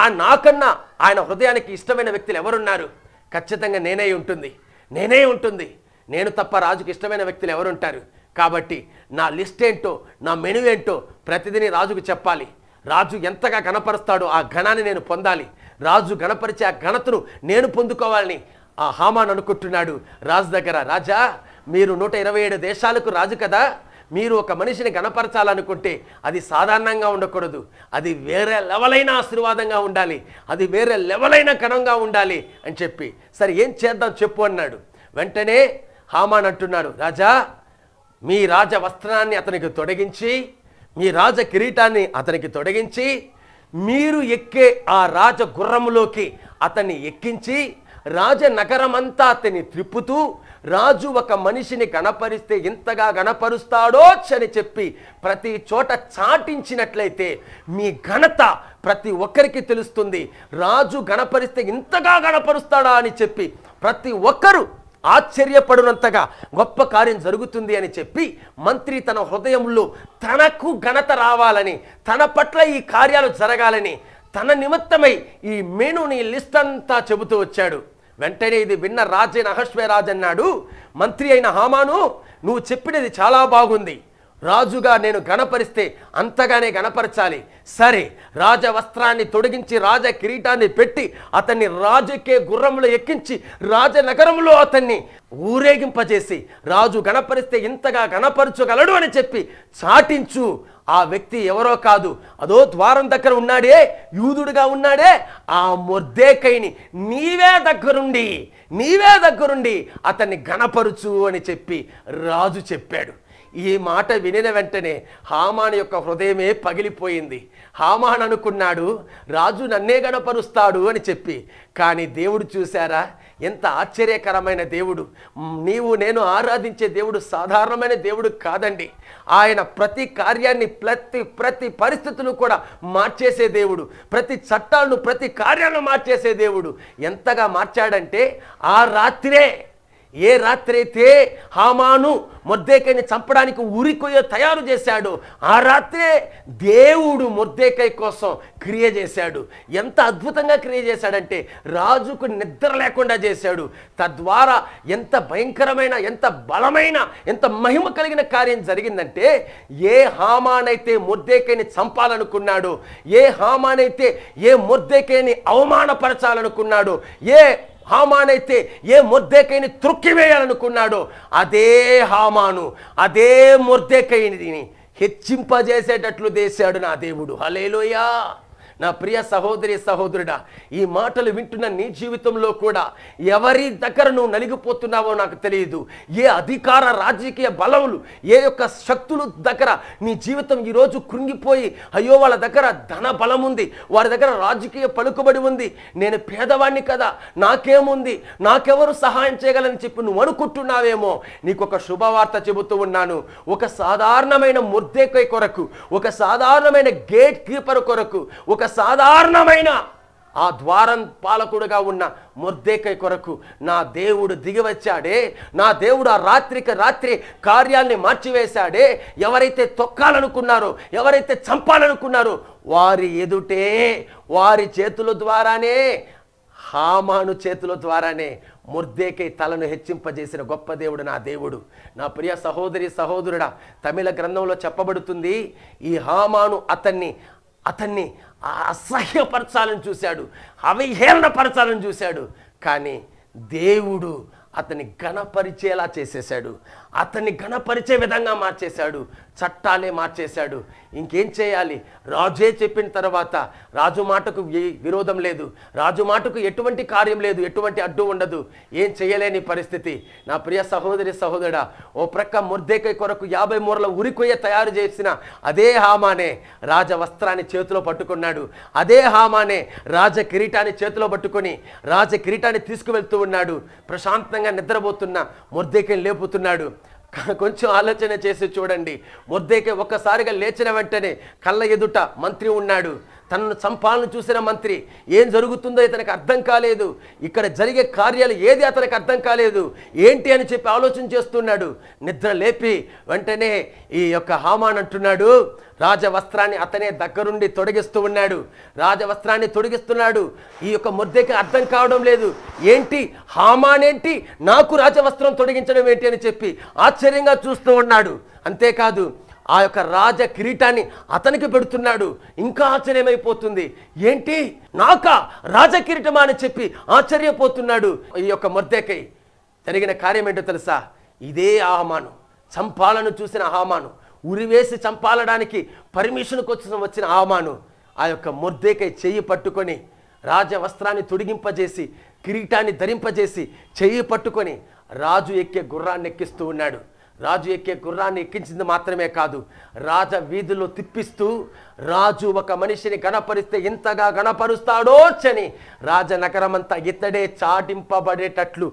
ఆ నాకన్నా ఆయన హృదయానికి ఇష్టమైన వ్యక్తులు ఎవరున్నారు ఖచ్చితంగా నేనే ఉంటుంది నేనే ఉంటుంది నేను తప్ప రాజుకి ఇష్టమైన వ్యక్తులు ఎవరుంటారు కాబట్టి నా లిస్ట్ ఏంటో నా మెను ఏంటో ప్రతిదిని రాజుకు చెప్పాలి రాజు ఎంతగా గణపరుస్తాడో ఆ ఘనాన్ని నేను పొందాలి రాజు గణపరిచే ఆ ఘనతను నేను పొందుకోవాలని ఆ హామాన్ అనుకుంటున్నాడు రాజు దగ్గర రాజా మీరు నూట ఇరవై ఏడు దేశాలకు రాజు కదా మీరు ఒక మనిషిని గణపరచాలనుకుంటే అది సాధారణంగా ఉండకూడదు అది వేరే లెవెలైన ఆశీర్వాదంగా ఉండాలి అది వేరే లెవెలైన కణంగా ఉండాలి అని చెప్పి సరే ఏం చేద్దాం చెప్పు అన్నాడు వెంటనే హామాన్ అంటున్నాడు రాజా మీ రాజ వస్త్రాన్ని అతనికి తొడగించి మీ రాజ కిరీటాన్ని అతనికి తొడగించి మీరు ఎక్కే ఆ రాజ గుర్రములోకి అతన్ని ఎక్కించి నగరమంతా అతన్ని త్రిప్పుతూ రాజు ఒక మనిషిని గణపరిస్తే ఇంతగా గణపరుస్తాడో అని చెప్పి ప్రతి చోట చాటించినట్లయితే మీ ఘనత ప్రతి ఒక్కరికి తెలుస్తుంది రాజు గణపరిస్తే ఇంతగా గణపరుస్తాడా అని చెప్పి ప్రతి ఒక్కరు ఆశ్చర్యపడినంతగా గొప్ప కార్యం జరుగుతుంది అని చెప్పి మంత్రి తన హృదయంలో తనకు ఘనత రావాలని తన పట్ల ఈ కార్యాలు జరగాలని తన నిమిత్తమై ఈ మెనుని లిస్ట్ అంతా చెబుతూ వచ్చాడు వెంటనే ఇది విన్న రాజైన అహస్వేరాజ్ అన్నాడు మంత్రి అయిన హామాను నువ్వు చెప్పినది చాలా బాగుంది రాజుగా నేను గణపరిస్తే అంతగానే గణపరచాలి సరే రాజ వస్త్రాన్ని తొడిగించి రాజ కిరీటాన్ని పెట్టి అతన్ని రాజుకే గుర్రంలో ఎక్కించి రాజనగరంలో అతన్ని ఊరేగింపజేసి రాజు గణపరిస్తే ఇంతగా గణపరచగలడు అని చెప్పి చాటించు ఆ వ్యక్తి ఎవరో కాదు అదో ద్వారం దగ్గర ఉన్నాడే యూదుడుగా ఉన్నాడే ఆ మొర్దేకైని నీవే దగ్గరుండి నీవే దగ్గరుండి అతన్ని గణపరుచు అని చెప్పి రాజు చెప్పాడు ఈ మాట వినిన వెంటనే హామాన్ యొక్క హృదయమే పగిలిపోయింది హామాన్ అనుకున్నాడు రాజు నన్నే గణపరుస్తాడు అని చెప్పి కానీ దేవుడు చూశారా ఎంత ఆశ్చర్యకరమైన దేవుడు నీవు నేను ఆరాధించే దేవుడు సాధారణమైన దేవుడు కాదండి ఆయన ప్రతి కార్యాన్ని ప్రతి ప్రతి పరిస్థితులు కూడా మార్చేసే దేవుడు ప్రతి చట్టాలను ప్రతి కార్యాలను మార్చేసే దేవుడు ఎంతగా మార్చాడంటే ఆ రాత్రే ఏ రాత్రైతే హామాను మొద్దేకైని చంపడానికి ఉరికొయ్యో తయారు చేశాడు ఆ రాత్రే దేవుడు మొర్దేకై కోసం క్రియ చేశాడు ఎంత అద్భుతంగా క్రియ చేశాడంటే రాజుకు నిద్ర లేకుండా చేశాడు తద్వారా ఎంత భయంకరమైన ఎంత బలమైన ఎంత మహిమ కలిగిన కార్యం జరిగిందంటే ఏ హామానైతే మొర్దేకైని చంపాలనుకున్నాడు ఏ హామానైతే ఏ మొర్దేకైని అవమానపరచాలనుకున్నాడు ఏ హామానైతే ఏ తృక్కి వేయాలనుకున్నాడో అదే హామాను అదే మొర్దేకైని హెచ్చింపజేసేటట్లు చేశాడు నా దేవుడు హలేలోయా నా ప్రియ సహోదరి సహోదరుడా ఈ మాటలు వింటున్న నీ జీవితంలో కూడా ఎవరి దగ్గర నువ్వు నలిగిపోతున్నావో నాకు తెలియదు ఏ అధికార రాజకీయ బలములు ఏ యొక్క శక్తులు దగ్గర నీ జీవితం ఈరోజు కృంగిపోయి అయ్యో వాళ్ళ దగ్గర ధన బలం ఉంది వారి దగ్గర రాజకీయ పలుకుబడి ఉంది నేను పేదవాణ్ణి కదా నాకేముంది నాకెవరు సహాయం చేయగలని చెప్పి నువ్వు అనుకుంటున్నావేమో నీకు ఒక శుభవార్త చెబుతూ ఉన్నాను ఒక సాధారణమైన ముర్దేకై కొరకు ఒక సాధారణమైన గేట్ కీపర్ కొరకు ఒక సాధారణమైన ఆ ద్వారం పాలకుడుగా ఉన్న ముర్దేకై కొరకు నా దేవుడు దిగివచ్చాడే నా దేవుడు ఆ రాత్రికి రాత్రి కార్యాన్ని మార్చివేశాడే ఎవరైతే తొక్కాలనుకున్నారో ఎవరైతే చంపాలనుకున్నారో వారి ఎదుటే వారి చేతుల ద్వారానే హామాను చేతుల ద్వారానే ముర్దేకై తలను హెచ్చింపజేసిన గొప్ప దేవుడు నా దేవుడు నా ప్రియ సహోదరి సహోదరుడా తమిళ గ్రంథంలో చెప్పబడుతుంది ఈ హామాను అతన్ని అతన్ని అసహ్యపరచాలని చూశాడు అవహేళనపరచాలని చూశాడు కానీ దేవుడు అతని ఘనపరిచేలా చేసేశాడు అతన్ని గణపరిచే విధంగా మార్చేశాడు చట్టాలే మార్చేశాడు ఇంకేం చేయాలి రాజే చెప్పిన తర్వాత రాజు మాటకు విరోధం లేదు రాజు మాటకు ఎటువంటి కార్యం లేదు ఎటువంటి అడ్డు ఉండదు ఏం చేయలేని పరిస్థితి నా ప్రియ సహోదరి సహోదరా ఓ ప్రక్క ముర్దేకై కొరకు యాభై మూరల ఉరికొయ్య తయారు చేసిన అదే హామానే రాజ వస్త్రాన్ని చేతిలో పట్టుకున్నాడు అదే హామానే రాజ కిరీటాన్ని చేతిలో పట్టుకొని రాజ కిరీటాన్ని తీసుకువెళ్తూ ఉన్నాడు ప్రశాంతంగా నిద్రపోతున్న ముర్దేకని లేపుతున్నాడు కొంచెం ఆలోచన చేసి చూడండి వద్దేకే ఒక్కసారిగా లేచిన వెంటనే కళ్ళ ఎదుట మంత్రి ఉన్నాడు తనను చంపాలను చూసిన మంత్రి ఏం జరుగుతుందో ఇతనికి అర్థం కాలేదు ఇక్కడ జరిగే కార్యాలు ఏది అతనికి అర్థం కాలేదు ఏంటి అని చెప్పి ఆలోచన చేస్తున్నాడు నిద్ర లేపి వెంటనే ఈ యొక్క హామాన్ అంటున్నాడు రాజవస్త్రాన్ని అతనే దగ్గరుండి తొడిగిస్తూ ఉన్నాడు రాజవస్త్రాన్ని తొడిగిస్తున్నాడు ఈ యొక్క ముద్దకి అర్థం కావడం లేదు ఏంటి హామానేంటి నాకు రాజవస్త్రం తొడిగించడం ఏంటి అని చెప్పి ఆశ్చర్యంగా చూస్తూ ఉన్నాడు అంతేకాదు ఆ యొక్క రాజ కిరీటాన్ని అతనికి పెడుతున్నాడు ఇంకా ఆశ్చర్యమైపోతుంది ఏంటి నాక రాజ కిరీటమా అని చెప్పి ఆశ్చర్యపోతున్నాడు ఈ యొక్క మొద్దకై జరిగిన కార్యం ఏంటో తెలుసా ఇదే ఆహమాను చంపాలను చూసిన ఆహమాను ఉరివేసి చంపాలడానికి పర్మిషన్ కోసం వచ్చిన ఆహమాను ఆ యొక్క మొర్దేకై చెయ్యి పట్టుకొని రాజ వస్త్రాన్ని తొడిగింపజేసి కిరీటాన్ని ధరింపజేసి చెయ్యి పట్టుకొని రాజు ఎక్కే గుర్రాన్ని ఎక్కిస్తూ ఉన్నాడు రాజు ఎక్కే గుర్రాన్ని ఎక్కించింది మాత్రమే కాదు రాజ వీధుల్లో తిప్పిస్తూ రాజు ఒక మనిషిని గణపరిస్తే ఇంతగా గణపరుస్తాడో చని రాజనగరమంతా ఇతడే చాటింపబడేటట్లు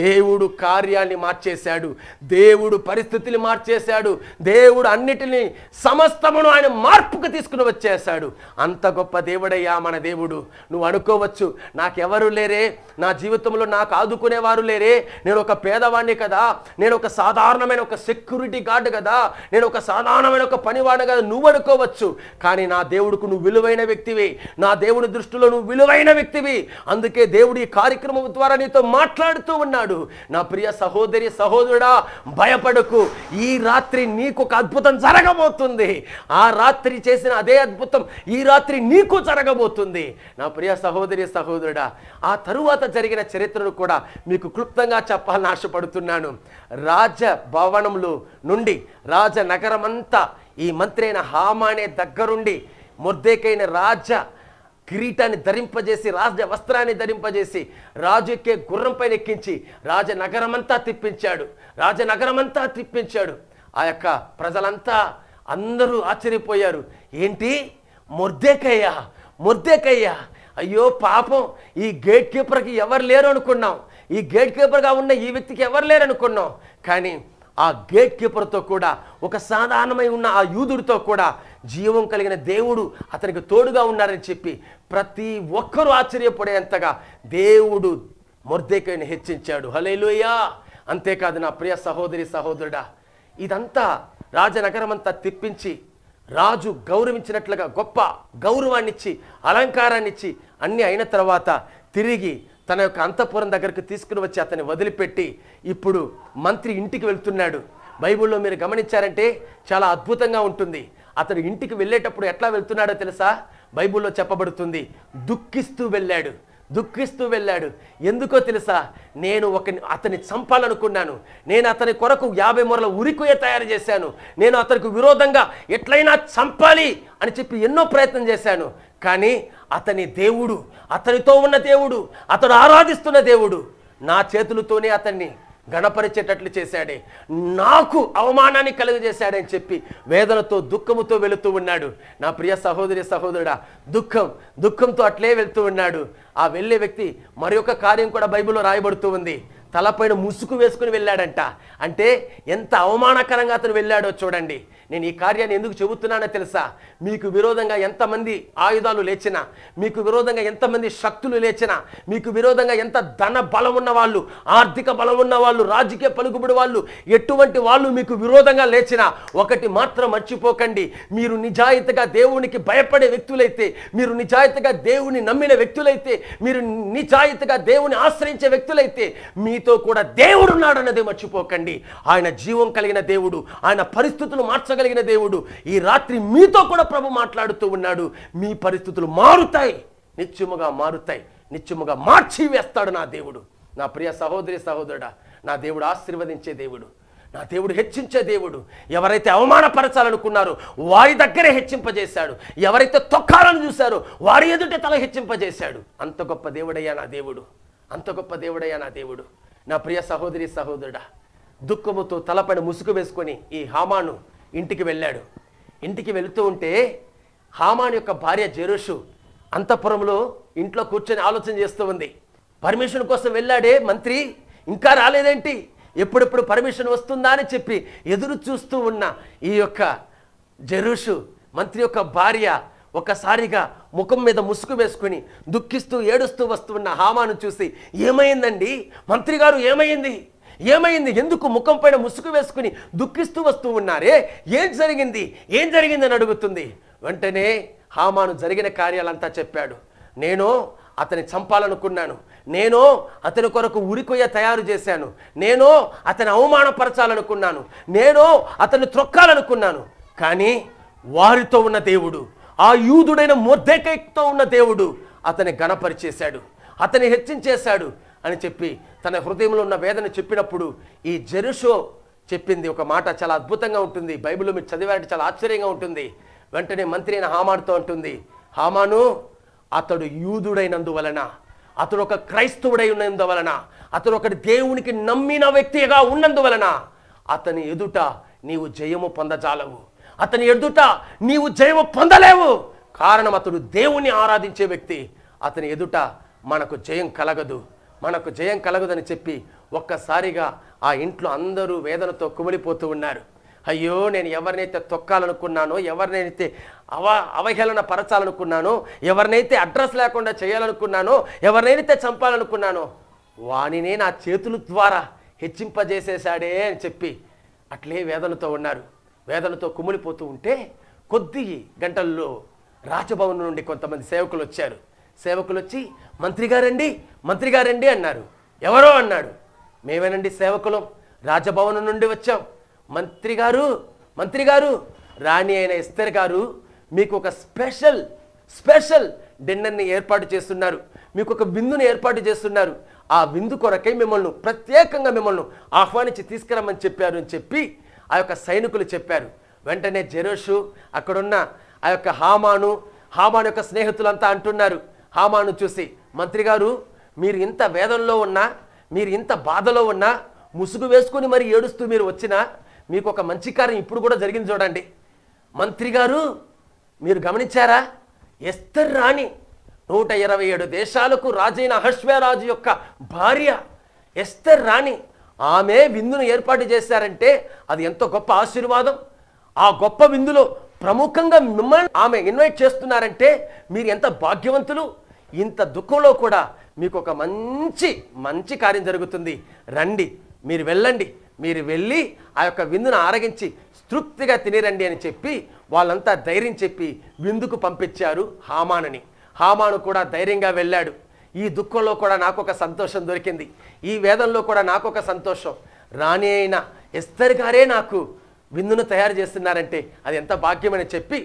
దేవుడు కార్యాన్ని మార్చేశాడు దేవుడు పరిస్థితులు మార్చేశాడు దేవుడు అన్నిటినీ సమస్తమును ఆయన మార్పుకు తీసుకుని వచ్చేశాడు అంత గొప్ప దేవుడయ్యా మన దేవుడు నువ్వు అనుకోవచ్చు నాకెవరు లేరే నా జీవితంలో నాకు ఆదుకునేవారు లేరే నేను ఒక పేదవాడిని కదా నేను ఒక సాధారణమైన ఒక సెక్యూరిటీ గార్డు కదా నేను ఒక సాధారణమైన ఒక పనివాడు కదా నువ్వు అనుకోవచ్చు కానీ నా దేవుడికి నువ్వు విలువైన వ్యక్తివి నా దేవుని దృష్టిలో నువ్వు విలువైన వ్యక్తివి అందుకే దేవుడు ఈ కార్యక్రమం ద్వారా నీతో మాట్లాడుతూ ఉన్నాడు నా ప్రియ సహోదరి సహోదరుడా భయపడకు ఈ రాత్రి నీకు ఒక అద్భుతం జరగబోతుంది ఆ రాత్రి చేసిన అదే అద్భుతం ఈ రాత్రి నీకు జరగబోతుంది నా ప్రియ సహోదరి సహోదరుడా ఆ తరువాత జరిగిన చరిత్రను కూడా మీకు క్లుప్తంగా చెప్పాలని ఆశపడుతున్నాను రాజ నుండి నుండి రాజనగరమంతా ఈ మంత్రి అయిన హామానే దగ్గరుండి మొర్దేకైన రాజ కిరీటాన్ని ధరింపజేసి రాజ వస్త్రాన్ని ధరింపజేసి రాజు ఎక్కే గుర్రం ఎక్కించి రాజనగరమంతా తిప్పించాడు రాజనగరమంతా తిప్పించాడు ఆ యొక్క ప్రజలంతా అందరూ ఆశ్చర్యపోయారు ఏంటి మొర్దేకయ్యా ముర్దేకయ్యా అయ్యో పాపం ఈ గేట్ కీపర్కి ఎవరు లేరు అనుకున్నాం ఈ గేట్ కీపర్గా ఉన్న ఈ వ్యక్తికి ఎవరు లేరు అనుకున్నాం కానీ ఆ గేట్ కీపర్తో కూడా ఒక సాధారణమై ఉన్న ఆ యూదుడితో కూడా జీవం కలిగిన దేవుడు అతనికి తోడుగా ఉన్నారని చెప్పి ప్రతి ఒక్కరూ ఆశ్చర్యపడేంతగా దేవుడు మొర్దేకైని హెచ్చించాడు హలేలుయ్యా అంతేకాదు నా ప్రియ సహోదరి సహోదరుడా ఇదంతా రాజనగరమంతా తిప్పించి రాజు గౌరవించినట్లుగా గొప్ప గౌరవాన్నిచ్చి అలంకారాన్నిచ్చి అన్నీ అయిన తర్వాత తిరిగి తన యొక్క అంతఃపురం దగ్గరకు తీసుకుని వచ్చి అతన్ని వదిలిపెట్టి ఇప్పుడు మంత్రి ఇంటికి వెళ్తున్నాడు బైబిల్లో మీరు గమనించారంటే చాలా అద్భుతంగా ఉంటుంది అతడు ఇంటికి వెళ్ళేటప్పుడు ఎట్లా వెళ్తున్నాడో తెలుసా బైబిల్లో చెప్పబడుతుంది దుఃఖిస్తూ వెళ్ళాడు దుఃఖిస్తూ వెళ్ళాడు ఎందుకో తెలుసా నేను ఒక అతన్ని చంపాలనుకున్నాను నేను అతని కొరకు యాభై మొరల ఉరికుయ తయారు చేశాను నేను అతనికి విరోధంగా ఎట్లయినా చంపాలి అని చెప్పి ఎన్నో ప్రయత్నం చేశాను కానీ అతని దేవుడు అతనితో ఉన్న దేవుడు అతను ఆరాధిస్తున్న దేవుడు నా చేతులతోనే అతన్ని గణపరిచేటట్లు చేశాడే నాకు అవమానాన్ని కలుగజేశాడని చెప్పి వేదనతో దుఃఖముతో వెళుతూ ఉన్నాడు నా ప్రియ సహోదరి సహోదరుడా దుఃఖం దుఃఖంతో అట్లే వెళుతూ ఉన్నాడు ఆ వెళ్ళే వ్యక్తి మరి కార్యం కూడా బైబిల్లో రాయబడుతూ ఉంది తలపైన ముసుగు వేసుకుని వెళ్ళాడంట అంటే ఎంత అవమానకరంగా అతను వెళ్ళాడో చూడండి నేను ఈ కార్యాన్ని ఎందుకు చెబుతున్నానో తెలుసా మీకు విరోధంగా ఎంతమంది ఆయుధాలు లేచినా మీకు విరోధంగా ఎంతమంది శక్తులు లేచినా మీకు విరోధంగా ఎంత ధన బలం ఉన్న వాళ్ళు ఆర్థిక బలం ఉన్న వాళ్ళు రాజకీయ పలుకుబడి వాళ్ళు ఎటువంటి వాళ్ళు మీకు విరోధంగా లేచినా ఒకటి మాత్రం మర్చిపోకండి మీరు నిజాయితీగా దేవునికి భయపడే వ్యక్తులైతే మీరు నిజాయితీగా దేవుని నమ్మిన వ్యక్తులైతే మీరు నిజాయితీగా దేవుని ఆశ్రయించే వ్యక్తులైతే మీ మీతో కూడా దేవుడున్నాడు అన్నది మర్చిపోకండి ఆయన జీవం కలిగిన దేవుడు ఆయన పరిస్థితులు మార్చగలిగిన దేవుడు ఈ రాత్రి మీతో కూడా ప్రభు మాట్లాడుతూ ఉన్నాడు మీ పరిస్థితులు మారుతాయి నిత్యముగా మారుతాయి నిత్యముగా మార్చి వేస్తాడు నా దేవుడు నా ప్రియ సహోదరి సహోదరుడా నా దేవుడు ఆశీర్వదించే దేవుడు నా దేవుడు హెచ్చించే దేవుడు ఎవరైతే అవమానపరచాలనుకున్నారో వారి దగ్గరే హెచ్చింపజేశాడు ఎవరైతే తొక్కాలను చూశారో వారి ఎదుట తల హెచ్చింపజేశాడు అంత గొప్ప దేవుడయ్యా నా దేవుడు అంత గొప్ప దేవుడయ్యా నా దేవుడు నా ప్రియ సహోదరి సహోదరుడా దుఃఖముతో తలపైన ముసుగు వేసుకొని ఈ హామాను ఇంటికి వెళ్ళాడు ఇంటికి వెళుతూ ఉంటే హామాన్ యొక్క భార్య జరుషు అంతఃపురంలో ఇంట్లో కూర్చొని ఆలోచన చేస్తూ ఉంది పర్మిషన్ కోసం వెళ్ళాడే మంత్రి ఇంకా రాలేదేంటి ఎప్పుడెప్పుడు పర్మిషన్ వస్తుందా అని చెప్పి ఎదురు చూస్తూ ఉన్న ఈ యొక్క జరుషు మంత్రి యొక్క భార్య ఒక్కసారిగా ముఖం మీద ముసుగు వేసుకుని దుఃఖిస్తూ ఏడుస్తూ వస్తున్న హామాను చూసి ఏమైందండి మంత్రి గారు ఏమైంది ఏమైంది ఎందుకు ముఖం పైన ముసుగు వేసుకుని దుఃఖిస్తూ వస్తూ ఉన్నారే ఏం జరిగింది ఏం జరిగిందని అడుగుతుంది వెంటనే హామాను జరిగిన కార్యాలంతా చెప్పాడు నేను అతని చంపాలనుకున్నాను నేను అతని కొరకు ఉరికొయ్య తయారు చేశాను నేను అతని అవమానపరచాలనుకున్నాను నేను అతన్ని త్రొక్కాలనుకున్నాను కానీ వారితో ఉన్న దేవుడు ఆ యూదుడైన మొద్దకైతో ఉన్న దేవుడు అతని గణపరిచేశాడు అతని హెచ్చించేశాడు అని చెప్పి తన హృదయంలో ఉన్న వేదన చెప్పినప్పుడు ఈ జెరుషో చెప్పింది ఒక మాట చాలా అద్భుతంగా ఉంటుంది బైబిల్లో మీరు చదివారంటే చాలా ఆశ్చర్యంగా ఉంటుంది వెంటనే మంత్రి అయిన హామాడుతో ఉంటుంది హామాను అతడు యూదుడైనందువలన అతడు ఒక క్రైస్తవుడై ఉన్నందువలన అతడు ఒకటి దేవునికి నమ్మిన వ్యక్తిగా ఉన్నందువలన అతని ఎదుట నీవు జయము పొందజాలవు అతని ఎదుట నీవు జయము పొందలేవు కారణం అతడు దేవుణ్ణి ఆరాధించే వ్యక్తి అతని ఎదుట మనకు జయం కలగదు మనకు జయం కలగదని చెప్పి ఒక్కసారిగా ఆ ఇంట్లో అందరూ వేదనతో కుమిలిపోతూ ఉన్నారు అయ్యో నేను ఎవరినైతే తొక్కాలనుకున్నానో ఎవరినైతే అవ అవహేళన పరచాలనుకున్నానో ఎవరినైతే అడ్రస్ లేకుండా చేయాలనుకున్నానో ఎవరినైతే చంపాలనుకున్నానో వానినే నా చేతుల ద్వారా హెచ్చింపజేసేశాడే అని చెప్పి అట్లే వేదనతో ఉన్నారు వేదనతో కుమిలిపోతూ ఉంటే కొద్ది గంటల్లో రాజభవన్ నుండి కొంతమంది సేవకులు వచ్చారు సేవకులు వచ్చి మంత్రి గారండి మంత్రి గారండి అన్నారు ఎవరో అన్నాడు మేమేనండి సేవకులం రాజభవనం నుండి వచ్చాం మంత్రి గారు మంత్రి గారు రాణి అయిన ఇస్తర్ గారు మీకు ఒక స్పెషల్ స్పెషల్ డిన్నర్ని ఏర్పాటు చేస్తున్నారు మీకు ఒక బిందుని ఏర్పాటు చేస్తున్నారు ఆ విందు కొరకై మిమ్మల్ని ప్రత్యేకంగా మిమ్మల్ని ఆహ్వానించి తీసుకురమ్మని చెప్పారు అని చెప్పి ఆ యొక్క సైనికులు చెప్పారు వెంటనే జెరోషు అక్కడున్న ఆ యొక్క హామాను హామాను యొక్క స్నేహితులంతా అంటున్నారు హామాను చూసి మంత్రి గారు మీరు ఇంత వేదంలో ఉన్నా మీరు ఇంత బాధలో ఉన్నా ముసుగు వేసుకుని మరి ఏడుస్తూ మీరు వచ్చినా మీకు ఒక మంచి కార్యం ఇప్పుడు కూడా జరిగింది చూడండి మంత్రి గారు మీరు గమనించారా ఎస్తర్ రాణి నూట ఇరవై ఏడు దేశాలకు రాజైన అహస్వేరాజు యొక్క భార్య ఎస్తర్ రాణి ఆమె విందును ఏర్పాటు చేశారంటే అది ఎంతో గొప్ప ఆశీర్వాదం ఆ గొప్ప విందులో ప్రముఖంగా మిమ్మల్ని ఆమె ఇన్వైట్ చేస్తున్నారంటే మీరు ఎంత భాగ్యవంతులు ఇంత దుఃఖంలో కూడా మీకు ఒక మంచి మంచి కార్యం జరుగుతుంది రండి మీరు వెళ్ళండి మీరు వెళ్ళి ఆ యొక్క విందును ఆరగించి తృప్తిగా తినేరండి అని చెప్పి వాళ్ళంతా ధైర్యం చెప్పి విందుకు పంపించారు హామానని హామాను కూడా ధైర్యంగా వెళ్ళాడు ఈ దుఃఖంలో కూడా నాకు ఒక సంతోషం దొరికింది ఈ వేదంలో కూడా నాకు ఒక సంతోషం రాణి అయిన ఎస్తర్ గారే నాకు విందును తయారు చేస్తున్నారంటే అది ఎంత భాగ్యమని చెప్పి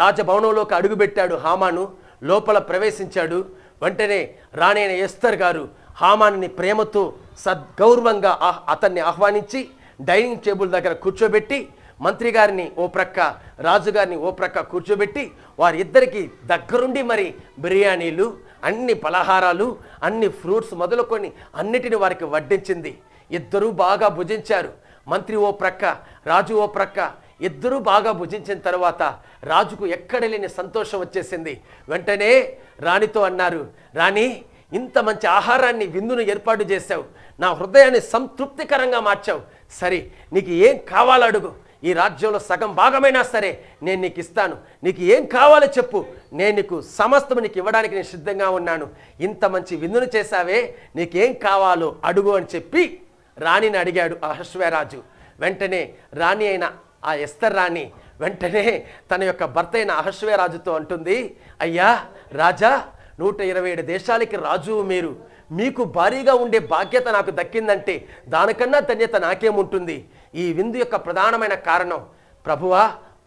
రాజభవనంలోకి అడుగుపెట్టాడు హామాను లోపల ప్రవేశించాడు వెంటనే రాణైన ఎస్తర్ గారు హామాన్ని ప్రేమతో సద్గౌరవంగా అతన్ని ఆహ్వానించి డైనింగ్ టేబుల్ దగ్గర కూర్చోబెట్టి మంత్రి గారిని ఓ ప్రక్క రాజుగారిని ఓ ప్రక్క కూర్చోబెట్టి వారిద్దరికీ దగ్గరుండి మరి బిర్యానీలు అన్ని పలహారాలు అన్ని ఫ్రూట్స్ మొదలుకొని అన్నిటిని వారికి వడ్డించింది ఇద్దరూ బాగా భుజించారు మంత్రి ఓ ప్రక్క రాజు ఓ ప్రక్క ఇద్దరూ బాగా భుజించిన తర్వాత రాజుకు ఎక్కడ లేని సంతోషం వచ్చేసింది వెంటనే రాణితో అన్నారు రాణి ఇంత మంచి ఆహారాన్ని విందును ఏర్పాటు చేశావు నా హృదయాన్ని సంతృప్తికరంగా మార్చావు సరే నీకు ఏం కావాలడుగు ఈ రాజ్యంలో సగం భాగమైనా సరే నేను నీకు ఇస్తాను నీకు ఏం కావాలో చెప్పు నేను నీకు సమస్తం నీకు ఇవ్వడానికి నేను సిద్ధంగా ఉన్నాను ఇంత మంచి విందును చేశావే నీకేం కావాలో అడుగు అని చెప్పి రాణిని అడిగాడు అహస్వరాజు వెంటనే రాణి అయిన ఆ ఎస్తర్ రాణి వెంటనే తన యొక్క భర్త అయిన అహస్వరాజుతో అంటుంది అయ్యా రాజా నూట ఇరవై ఏడు దేశాలకి రాజు మీరు మీకు భారీగా ఉండే బాధ్యత నాకు దక్కిందంటే దానికన్నా ధన్యత నాకేముంటుంది ఈ విందు యొక్క ప్రధానమైన కారణం ప్రభువా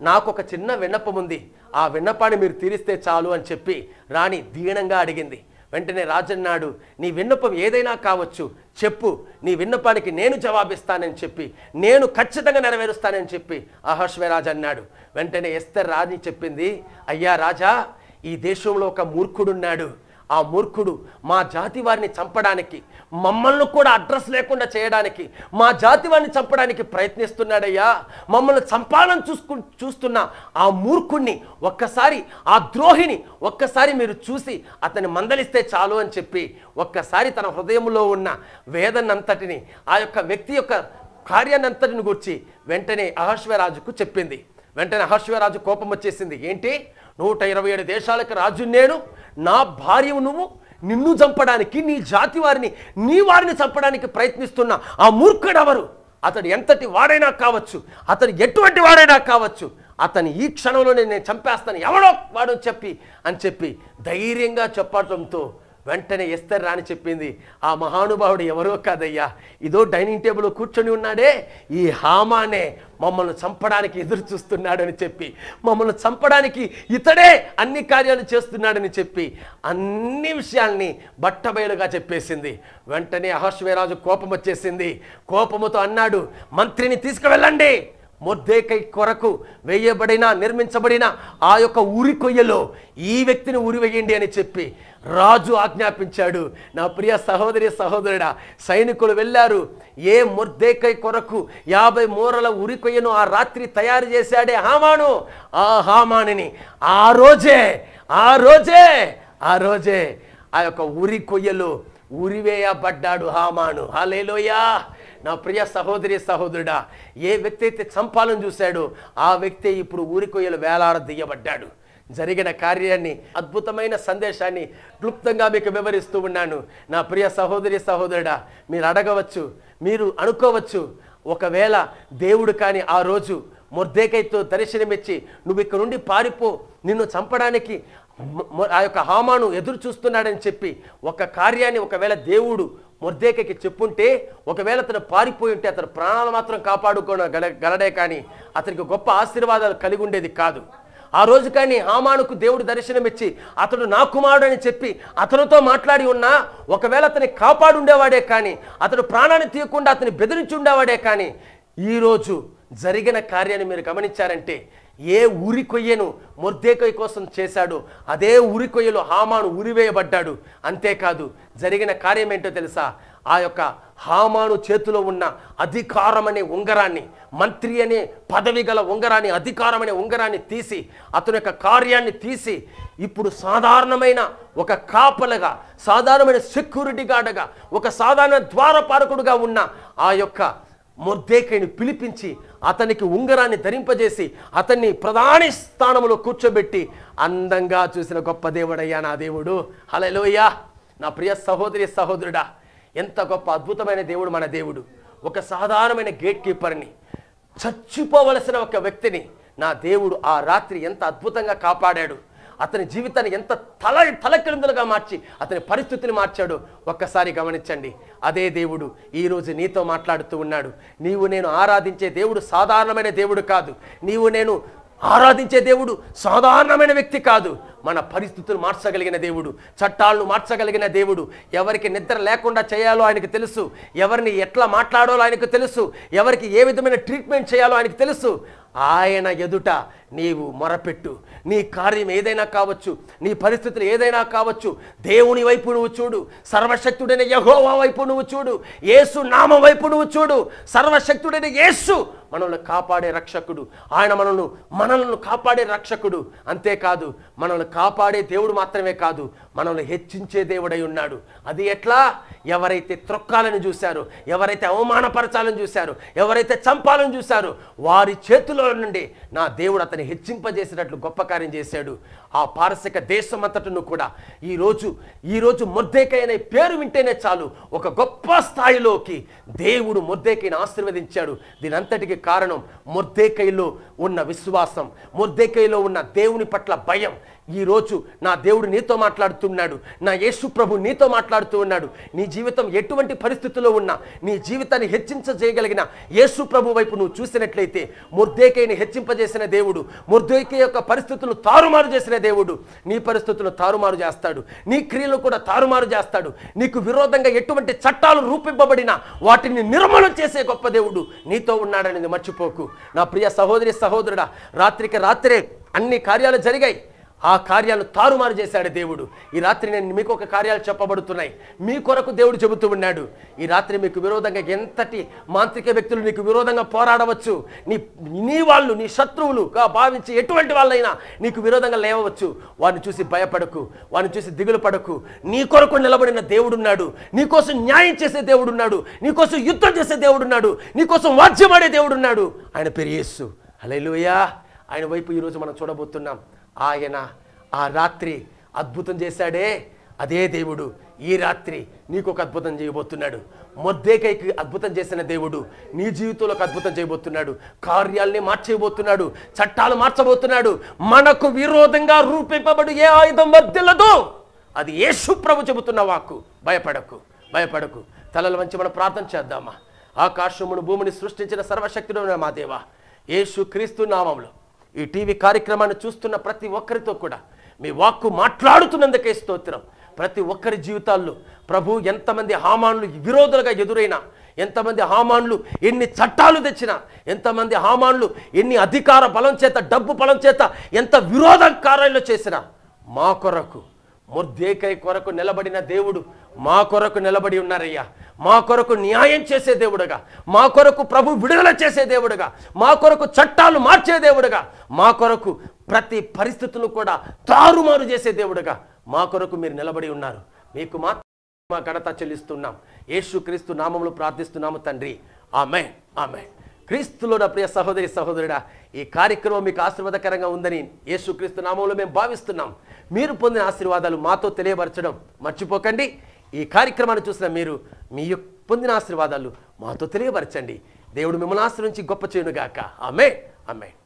నాకు ఒక చిన్న విన్నపం ఉంది ఆ విన్నపాన్ని మీరు తీరిస్తే చాలు అని చెప్పి రాణి దీనంగా అడిగింది వెంటనే రాజన్నాడు నీ విన్నపం ఏదైనా కావచ్చు చెప్పు నీ విన్నపానికి నేను జవాబిస్తానని చెప్పి నేను ఖచ్చితంగా నెరవేరుస్తానని చెప్పి అహర్ష్వరాజ్ అన్నాడు వెంటనే ఎస్తర్ రాజు చెప్పింది అయ్యా రాజా ఈ దేశంలో ఒక మూర్ఖుడున్నాడు ఆ మూర్ఖుడు మా జాతి వారిని చంపడానికి మమ్మల్ని కూడా అడ్రస్ లేకుండా చేయడానికి మా జాతి వారిని చంపడానికి ప్రయత్నిస్తున్నాడయ్యా మమ్మల్ని చంపాలని చూసుకు చూస్తున్న ఆ మూర్ఖుణ్ణి ఒక్కసారి ఆ ద్రోహిని ఒక్కసారి మీరు చూసి అతన్ని మందలిస్తే చాలు అని చెప్పి ఒక్కసారి తన హృదయంలో ఉన్న వేదనంతటిని ఆ యొక్క వ్యక్తి యొక్క కార్యానంతటిని గూర్చి వెంటనే అహశ్వరాజుకు చెప్పింది వెంటనే అహశ్వరాజు కోపం వచ్చేసింది ఏంటి నూట ఇరవై ఏడు దేశాలకు రాజు నేను నా భార్యవు నువ్వు నిన్ను చంపడానికి నీ జాతి వారిని నీ వారిని చంపడానికి ప్రయత్నిస్తున్న ఆ మూర్ఖుడెవరు అతడు ఎంతటి వాడైనా కావచ్చు అతడు ఎటువంటి వాడైనా కావచ్చు అతని ఈ క్షణంలోనే నేను చంపేస్తాను ఎవడో వాడో చెప్పి అని చెప్పి ధైర్యంగా చెప్పడంతో వెంటనే ఎస్తర్ రాని చెప్పింది ఆ మహానుభావుడు ఎవరో కాదయ్యా ఇదో డైనింగ్ టేబుల్ కూర్చొని ఉన్నాడే ఈ హామానే మమ్మల్ని చంపడానికి ఎదురు చూస్తున్నాడని చెప్పి మమ్మల్ని చంపడానికి ఇతడే అన్ని కార్యాలు చేస్తున్నాడని చెప్పి అన్ని విషయాల్ని బట్టబయలుగా చెప్పేసింది వెంటనే అహర్ష్వేరాజు కోపం వచ్చేసింది కోపముతో అన్నాడు మంత్రిని తీసుకువెళ్ళండి మొద్దేకై కొరకు వేయబడిన నిర్మించబడిన ఆ యొక్క ఊరి కొయ్యలో ఈ వ్యక్తిని వేయండి అని చెప్పి రాజు ఆజ్ఞాపించాడు నా ప్రియ సహోదరి సహోదరుడా సైనికులు వెళ్ళారు ఏ ముర్దేకై కొరకు యాభై మూరల ఉరికొయ్యను ఆ రాత్రి తయారు చేశాడే హామాను ఆ హామానిని ఆ రోజే ఆ రోజే ఆ రోజే ఆ యొక్క ఉరి కొయ్యలు ఉరివేయబడ్డాడు హామాను హాలేలోయా నా ప్రియ సహోదరి సహోదరుడా ఏ వ్యక్తి అయితే చంపాలని చూశాడో ఆ వ్యక్తి ఇప్పుడు ఊరికొయ్యలు వేలాడదీయబడ్డాడు జరిగిన కార్యాన్ని అద్భుతమైన సందేశాన్ని క్లుప్తంగా మీకు వివరిస్తూ ఉన్నాను నా ప్రియ సహోదరి సహోదరుడా మీరు అడగవచ్చు మీరు అనుకోవచ్చు ఒకవేళ దేవుడు కానీ ఆ రోజు ముర్దేకైతో దర్శనమిచ్చి నువ్వు ఇక్కడ నుండి పారిపో నిన్ను చంపడానికి ఆ యొక్క హామాను ఎదురు చూస్తున్నాడని చెప్పి ఒక కార్యాన్ని ఒకవేళ దేవుడు ముర్దేకకి చెప్పుంటే ఒకవేళ అతను పారిపోయి ఉంటే అతను ప్రాణాలు మాత్రం కాపాడుకోగలడే కానీ అతనికి గొప్ప ఆశీర్వాదాలు కలిగి ఉండేది కాదు ఆ రోజు కానీ హామానుకు దేవుడు దర్శనమిచ్చి అతడు నా కుమారుడు అని చెప్పి అతనితో మాట్లాడి ఉన్నా ఒకవేళ అతని కాపాడుండేవాడే కానీ అతడు ప్రాణాన్ని తీయకుండా అతని బెదిరించి ఉండేవాడే కానీ ఈరోజు జరిగిన కార్యాన్ని మీరు గమనించారంటే ఏ ఉరి కొయ్యను మొర్దేకొయ్య కోసం చేశాడు అదే ఉరి కొయ్యలో హామాను ఉరివేయబడ్డాడు అంతేకాదు జరిగిన కార్యం ఏంటో తెలుసా ఆ యొక్క హామాను చేతిలో ఉన్న అధికారం అనే ఉంగరాన్ని మంత్రి అనే పదవి గల ఉంగరాన్ని అధికారం అనే ఉంగరాన్ని తీసి అతని యొక్క కార్యాన్ని తీసి ఇప్పుడు సాధారణమైన ఒక కాపలగా సాధారణమైన సెక్యూరిటీ గార్డుగా ఒక సాధారణ ద్వారపారకుడుగా ఉన్న ఆ యొక్క ముర్దేకైని పిలిపించి అతనికి ఉంగరాన్ని ధరింపజేసి అతన్ని ప్రధాని స్థానంలో కూర్చోబెట్టి అందంగా చూసిన గొప్ప దేవుడయ్యా నా దేవుడు హలలోయ్యా నా ప్రియ సహోదరి సహోదరుడా ఎంత గొప్ప అద్భుతమైన దేవుడు మన దేవుడు ఒక సాధారణమైన గేట్ కీపర్ని చచ్చిపోవలసిన ఒక వ్యక్తిని నా దేవుడు ఆ రాత్రి ఎంత అద్భుతంగా కాపాడాడు అతని జీవితాన్ని ఎంత తల తలకిందులుగా మార్చి అతని పరిస్థితిని మార్చాడు ఒక్కసారి గమనించండి అదే దేవుడు ఈరోజు నీతో మాట్లాడుతూ ఉన్నాడు నీవు నేను ఆరాధించే దేవుడు సాధారణమైన దేవుడు కాదు నీవు నేను ఆరాధించే దేవుడు సాధారణమైన వ్యక్తి కాదు మన పరిస్థితులు మార్చగలిగిన దేవుడు చట్టాలను మార్చగలిగిన దేవుడు ఎవరికి నిద్ర లేకుండా చేయాలో ఆయనకు తెలుసు ఎవరిని ఎట్లా మాట్లాడాలో ఆయనకు తెలుసు ఎవరికి ఏ విధమైన ట్రీట్మెంట్ చేయాలో ఆయనకు తెలుసు ఆయన ఎదుట నీవు మొరపెట్టు నీ కార్యం ఏదైనా కావచ్చు నీ పరిస్థితులు ఏదైనా కావచ్చు దేవుని వైపు నువ్వు చూడు సర్వశక్తుడైన యహోవా వైపు నువ్వు చూడు యేసు నామ వైపు నువ్వు చూడు సర్వశక్తుడైన యేసు మనల్ని కాపాడే రక్షకుడు ఆయన మనల్ని మనల్ని కాపాడే రక్షకుడు అంతేకాదు మనల్ని కాపాడే దేవుడు మాత్రమే కాదు మనల్ని హెచ్చించే దేవుడై ఉన్నాడు అది ఎట్లా ఎవరైతే త్రొక్కాలని చూశారో ఎవరైతే అవమానపరచాలని చూశారో ఎవరైతే చంపాలని చూశారో వారి చేతిలో నుండి నా దేవుడు అతని హెచ్చింపజేసినట్లు గొప్ప కార్యం చేశాడు ఆ పారసిక దేశం అంతటను కూడా ఈరోజు ఈరోజు మొద్దేకైన పేరు వింటేనే చాలు ఒక గొప్ప స్థాయిలోకి దేవుడు ముద్దేకైన ఆశీర్వదించాడు దీనంతటికి కారణం మొద్దేకైలో ఉన్న విశ్వాసం మొద్దేకైలో ఉన్న దేవుని పట్ల భయం ఈరోజు నా దేవుడు నీతో మాట్లాడుతున్నాడు నా యేసు ప్రభు నీతో మాట్లాడుతూ ఉన్నాడు నీ జీవితం ఎటువంటి పరిస్థితుల్లో ఉన్నా నీ జీవితాన్ని హెచ్చించజేయగలిగిన యేసు ప్రభు వైపు నువ్వు చూసినట్లయితే ముర్దేకైని హెచ్చింపజేసిన దేవుడు ముర్దేక యొక్క పరిస్థితులు తారుమారు చేసిన దేవుడు నీ పరిస్థితులు తారుమారు చేస్తాడు నీ క్రియలు కూడా తారుమారు చేస్తాడు నీకు విరోధంగా ఎటువంటి చట్టాలు రూపింపబడిన వాటిని నిర్మూలన చేసే గొప్ప దేవుడు నీతో ఉన్నాడనేది మర్చిపోకు నా ప్రియ సహోదరి సహోదరుడా రాత్రికి రాత్రే అన్ని కార్యాలు జరిగాయి ఆ కార్యాలు తారుమారు చేశాడు దేవుడు ఈ రాత్రి నేను మీకు ఒక కార్యాలు చెప్పబడుతున్నాయి మీ కొరకు దేవుడు చెబుతూ ఉన్నాడు ఈ రాత్రి మీకు విరోధంగా ఎంతటి మాంత్రిక వ్యక్తులు నీకు విరోధంగా పోరాడవచ్చు నీ నీ వాళ్ళు నీ శత్రువులుగా భావించి ఎటువంటి వాళ్ళైనా నీకు విరోధంగా లేవవచ్చు వారిని చూసి భయపడకు వారిని చూసి దిగులు పడకు నీ కొరకు నిలబడిన దేవుడున్నాడు నీకోసం న్యాయం చేసే దేవుడున్నాడు నీకోసం యుద్ధం చేసే దేవుడున్నాడు నీకోసం వాద్యమాడే దేవుడున్నాడు ఆయన పేరు యేసు అలెలుయా ఆయన వైపు ఈరోజు మనం చూడబోతున్నాం ఆయన ఆ రాత్రి అద్భుతం చేశాడే అదే దేవుడు ఈ రాత్రి నీకు ఒక అద్భుతం చేయబోతున్నాడు మొద్దేకైకి అద్భుతం చేసిన దేవుడు నీ జీవితంలో ఒక అద్భుతం చేయబోతున్నాడు కార్యాల్ని మార్చేయబోతున్నాడు చట్టాలు మార్చబోతున్నాడు మనకు విరోధంగా రూపింపబడు ఏ ఆయుధం వద్దలదు అది యేసు ప్రభు చెబుతున్న వాక్కు భయపడకు భయపడకు తలలు మంచి మనం ప్రార్థన చేద్దామా ఆకాశమును భూమిని సృష్టించిన సర్వశక్తుడు మా దేవా యేసు క్రీస్తు నామంలో ఈ టీవీ కార్యక్రమాన్ని చూస్తున్న ప్రతి ఒక్కరితో కూడా మీ వాక్కు మాట్లాడుతున్నందుకే స్తోత్రం ప్రతి ఒక్కరి జీవితాల్లో ప్రభు ఎంతమంది హామానులు విరోధులుగా ఎదురైన ఎంతమంది హామాన్లు ఎన్ని చట్టాలు తెచ్చినా ఎంతమంది హామాన్లు ఎన్ని అధికార బలం చేత డబ్బు బలం చేత ఎంత విరోధం కార్యాలు చేసినా మా కొరకు ముర్దేకై కొరకు నిలబడిన దేవుడు మా కొరకు నిలబడి ఉన్నారయ్యా మా కొరకు న్యాయం చేసే దేవుడుగా మా కొరకు ప్రభు విడుదల చేసే దేవుడుగా మా కొరకు చట్టాలు మార్చే దేవుడుగా మా కొరకు ప్రతి పరిస్థితులు కూడా తారుమారు చేసే దేవుడుగా మా కొరకు మీరు నిలబడి ఉన్నారు మీకు మాత్రం మా ఘనత చెల్లిస్తున్నాం యేసుక్రీస్తు నామములు ప్రార్థిస్తున్నాము తండ్రి ఆమె ఆమె క్రీస్తులో నా ప్రియ సహోదరి సహోదరుడా ఈ కార్యక్రమం మీకు ఆశీర్వాదకరంగా ఉందని యేసుక్రీస్తు నామంలో మేము భావిస్తున్నాం మీరు పొందిన ఆశీర్వాదాలు మాతో తెలియపరచడం మర్చిపోకండి ఈ కార్యక్రమాన్ని చూసిన మీరు మీ పొందిన ఆశీర్వాదాలు మాతో తెలియపరచండి దేవుడు మిమ్మల్ని ఆశ్రయించి గొప్ప చేయునుగాక ఆమె అమ్మే